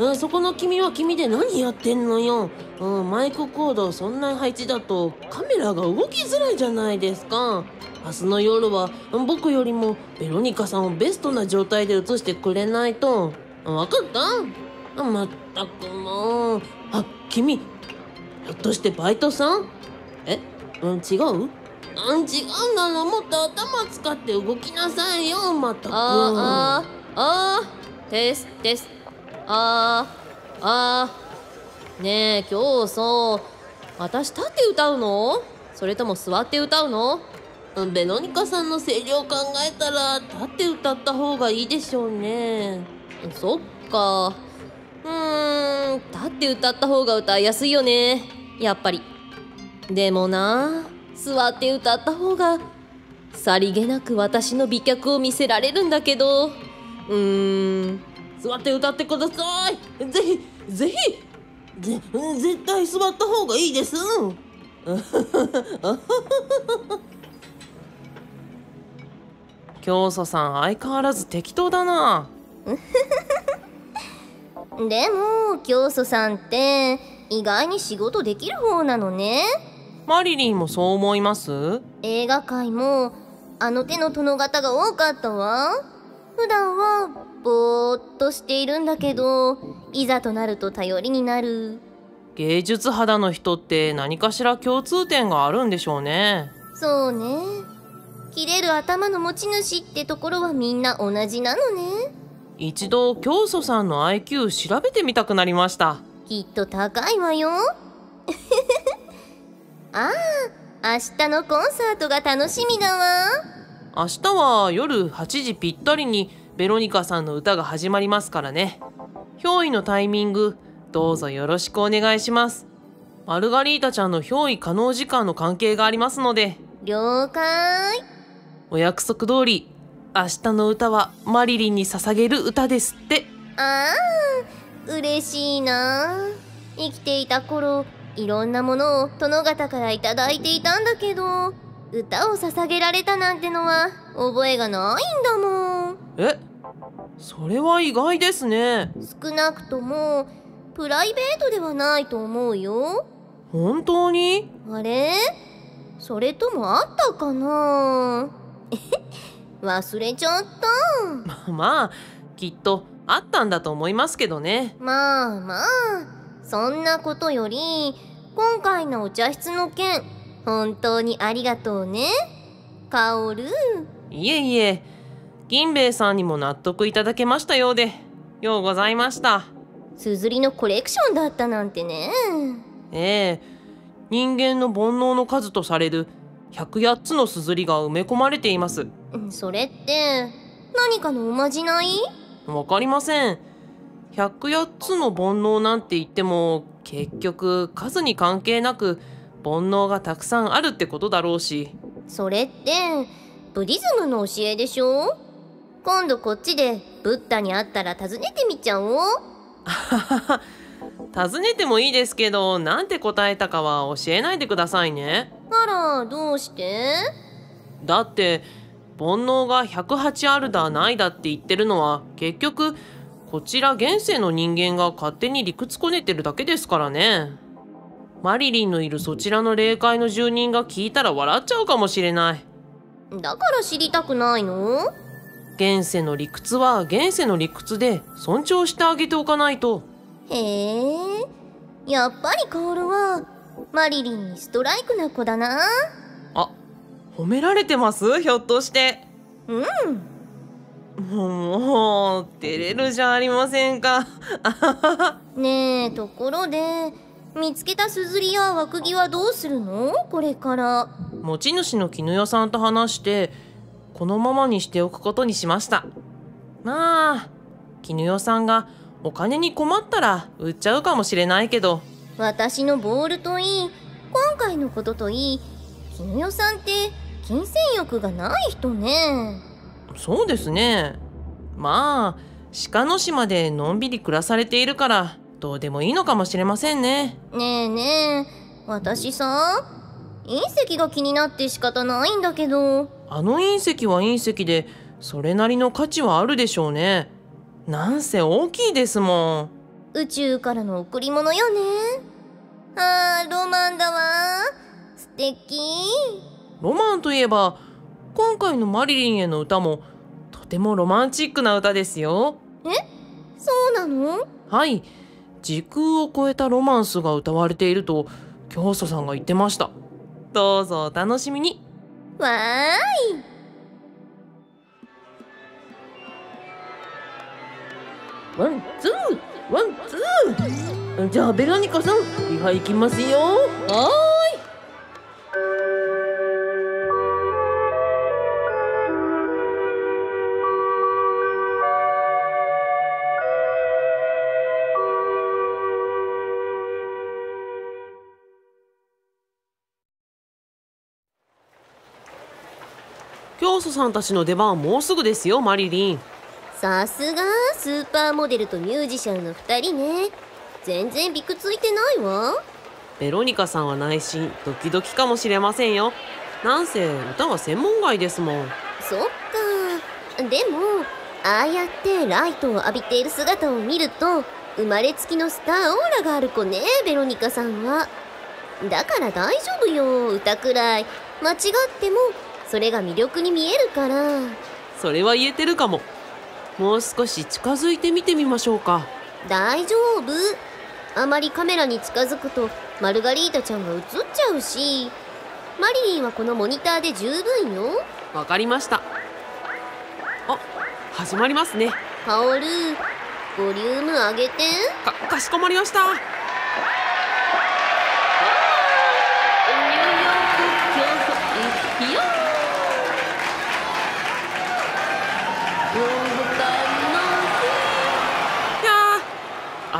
あ、うん、そこの君は君で何やってんのよ、うん、マイクコードそんな配置だとカメラが動きづらいじゃないですか明日の夜は僕よりもベロニカさんをベストな状態で映してくれないと分かったまったくもうあ君ひょっとしてバイトさんえうん違ううん違うならもっと頭使って動きなさいよまたああああですですあーあーねえ今日そう私立って歌うのそれとも座って歌うのベロニカさんの声量考えたら立って歌った方がいいでしょうねそっかうーんだって歌った方が歌いやすいよねやっぱりでもな座って歌った方がさりげなく私の美脚を見せられるんだけどうーん座って歌ってくださいぜひぜひぜ絶対座った方がいいです 教祖さん相変わらず適当だな でも教祖さんって意外に仕事できる方なのねマリリンもそう思います映画界もあの手の殿方が多かったわ普段はぼーっとしているんだけどいざとなると頼りになる芸術肌の人って何かしら共通点があるんでしょうねそうね切れる頭の持ち主ってところはみんな同じなのね一度教祖さんの IQ 調べてみたくなりましたきっと高いわよ ああ明日のコンサートが楽しみだわ明日は夜8時ぴったりにベロニカさんの歌が始まりますからね憑依のタイミングどうぞよろしくお願いしますマルガリータちゃんの憑依可能時間の関係がありますので了解お約束通り明日の歌はマリリンに捧げる歌ですってああ嬉しいな生きていた頃いろんなものを殿方から頂いていたんだけど歌を捧げられたなんてのは覚えがないんだもんえそれは意外ですね少なくともプライベートではないと思うよ本当にあれそれともあったかなえ忘れちゃった まあきっとあったんだと思いますけどねまあまあそんなことより今回のお茶室の件本当にありがとうねカオルいえいえ銀兵衛さんにも納得いただけましたようでようございましたすずりのコレクションだったなんてねええ人間の煩悩の数とされる108つの硯が埋め込まれていますそれって何かのおまじないわかりません108つの煩悩なんて言っても結局数に関係なく煩悩がたくさんあるってことだろうしそれってブリズムの教えでしょ今度こっちでブッダに会ったら尋ねてみちゃおう 尋ねてもいいですけどなんて答えたかは教えないでくださいねあらどうしてだって煩悩が108あるだないだって言ってるのは結局こちら現世の人間が勝手に理屈こねてるだけですからね。マリリンのいるそちらの霊界の住人が聞いたら笑っちゃうかもしれない。だから知りたくないの現世の理屈は現世の理屈で尊重してあげておかないと。へえ、やっぱり薫ルはマリリンにストライクな子だなあ褒められてますひょっとしてうんもうもう照れるじゃありませんか ねえところで見つけたすずりや枠木はどうするのこれから持ち主の絹代さんと話してこのままにしておくことにしましたまあ絹代さんがお金に困ったら売っちゃうかもしれないけど私のボールといい今回のことといい絹代さんって金銭欲がない人ねそうですねまあ鹿の島でのんびり暮らされているからどうでもいいのかもしれませんねねえねえ私さ隕石が気になって仕方ないんだけどあの隕石は隕石でそれなりの価値はあるでしょうねなんせ大きいですもん宇宙からの贈り物よねあロマンだわ素敵ロマンといえば今回のマリリンへの歌もとてもロマンチックな歌ですよえそうなのはい時空を超えたロマンスが歌われていると教祖さんが言ってましたどうぞお楽しみにわーいワンツーワンツーじゃあベロニカさんリハ行きますよはー教祖さんたちの出番はもうすぐですよマリリンさすがスーパーモデルとミュージシャンの2人ね全然びくついてないわベロニカさんは内心ドキドキかもしれませんよなんせ歌は専門外ですもんそっかでもああやってライトを浴びている姿を見ると生まれつきのスターオーラがある子ねベロニカさんはだから大丈夫よ歌くらい間違ってもそれが魅力に見えるからそれは言えてるかももう少し近づいて見てみましょうか大丈夫あまりカメラに近づくとマルガリータちゃんが映っちゃうしマリリンはこのモニターで十分よわかりましたあ始まりますねカオルボリューム上げてかかしこまりました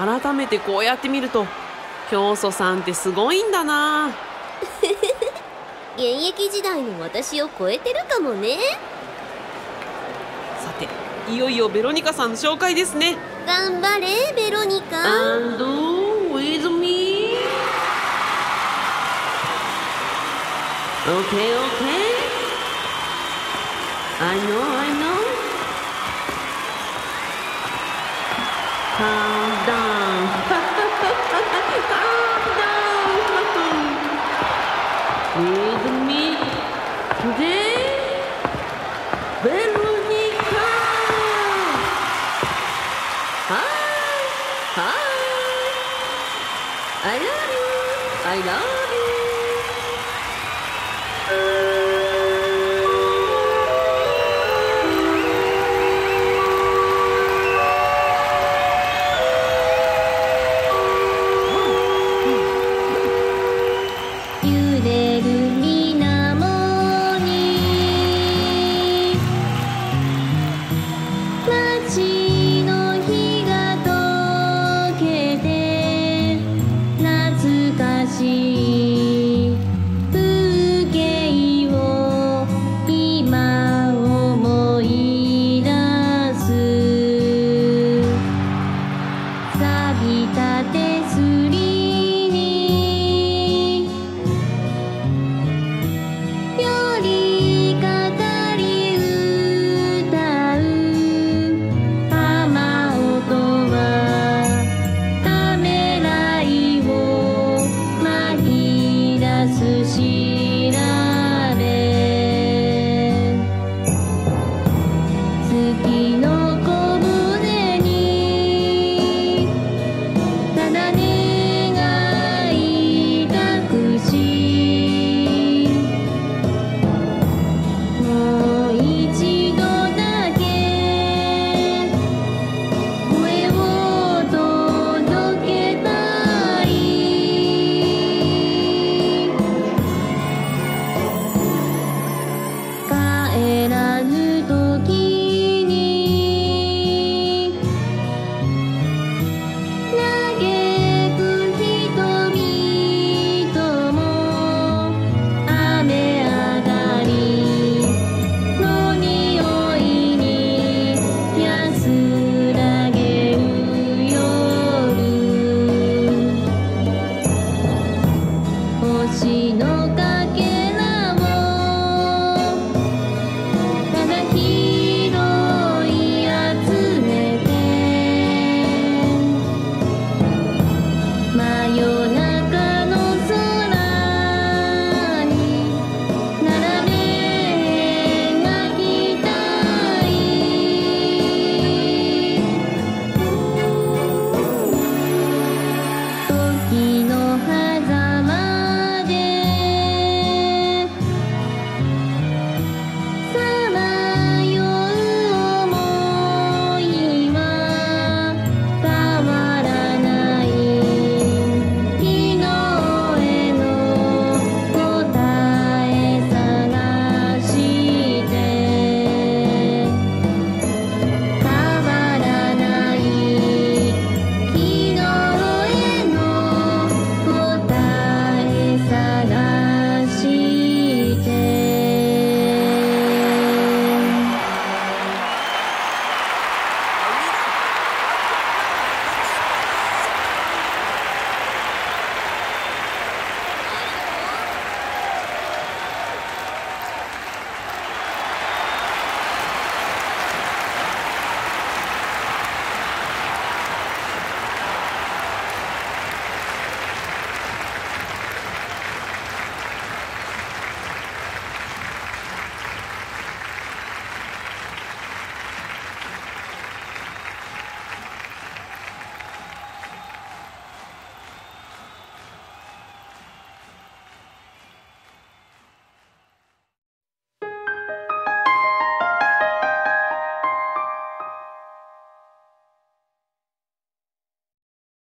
改めてこうやって見ると教祖さんってすごいんだな 現役時代の私を超えてるかもねさていよいよベロニカさんの紹介ですね頑張れベロニカ And with me OK OK I know I know 你打我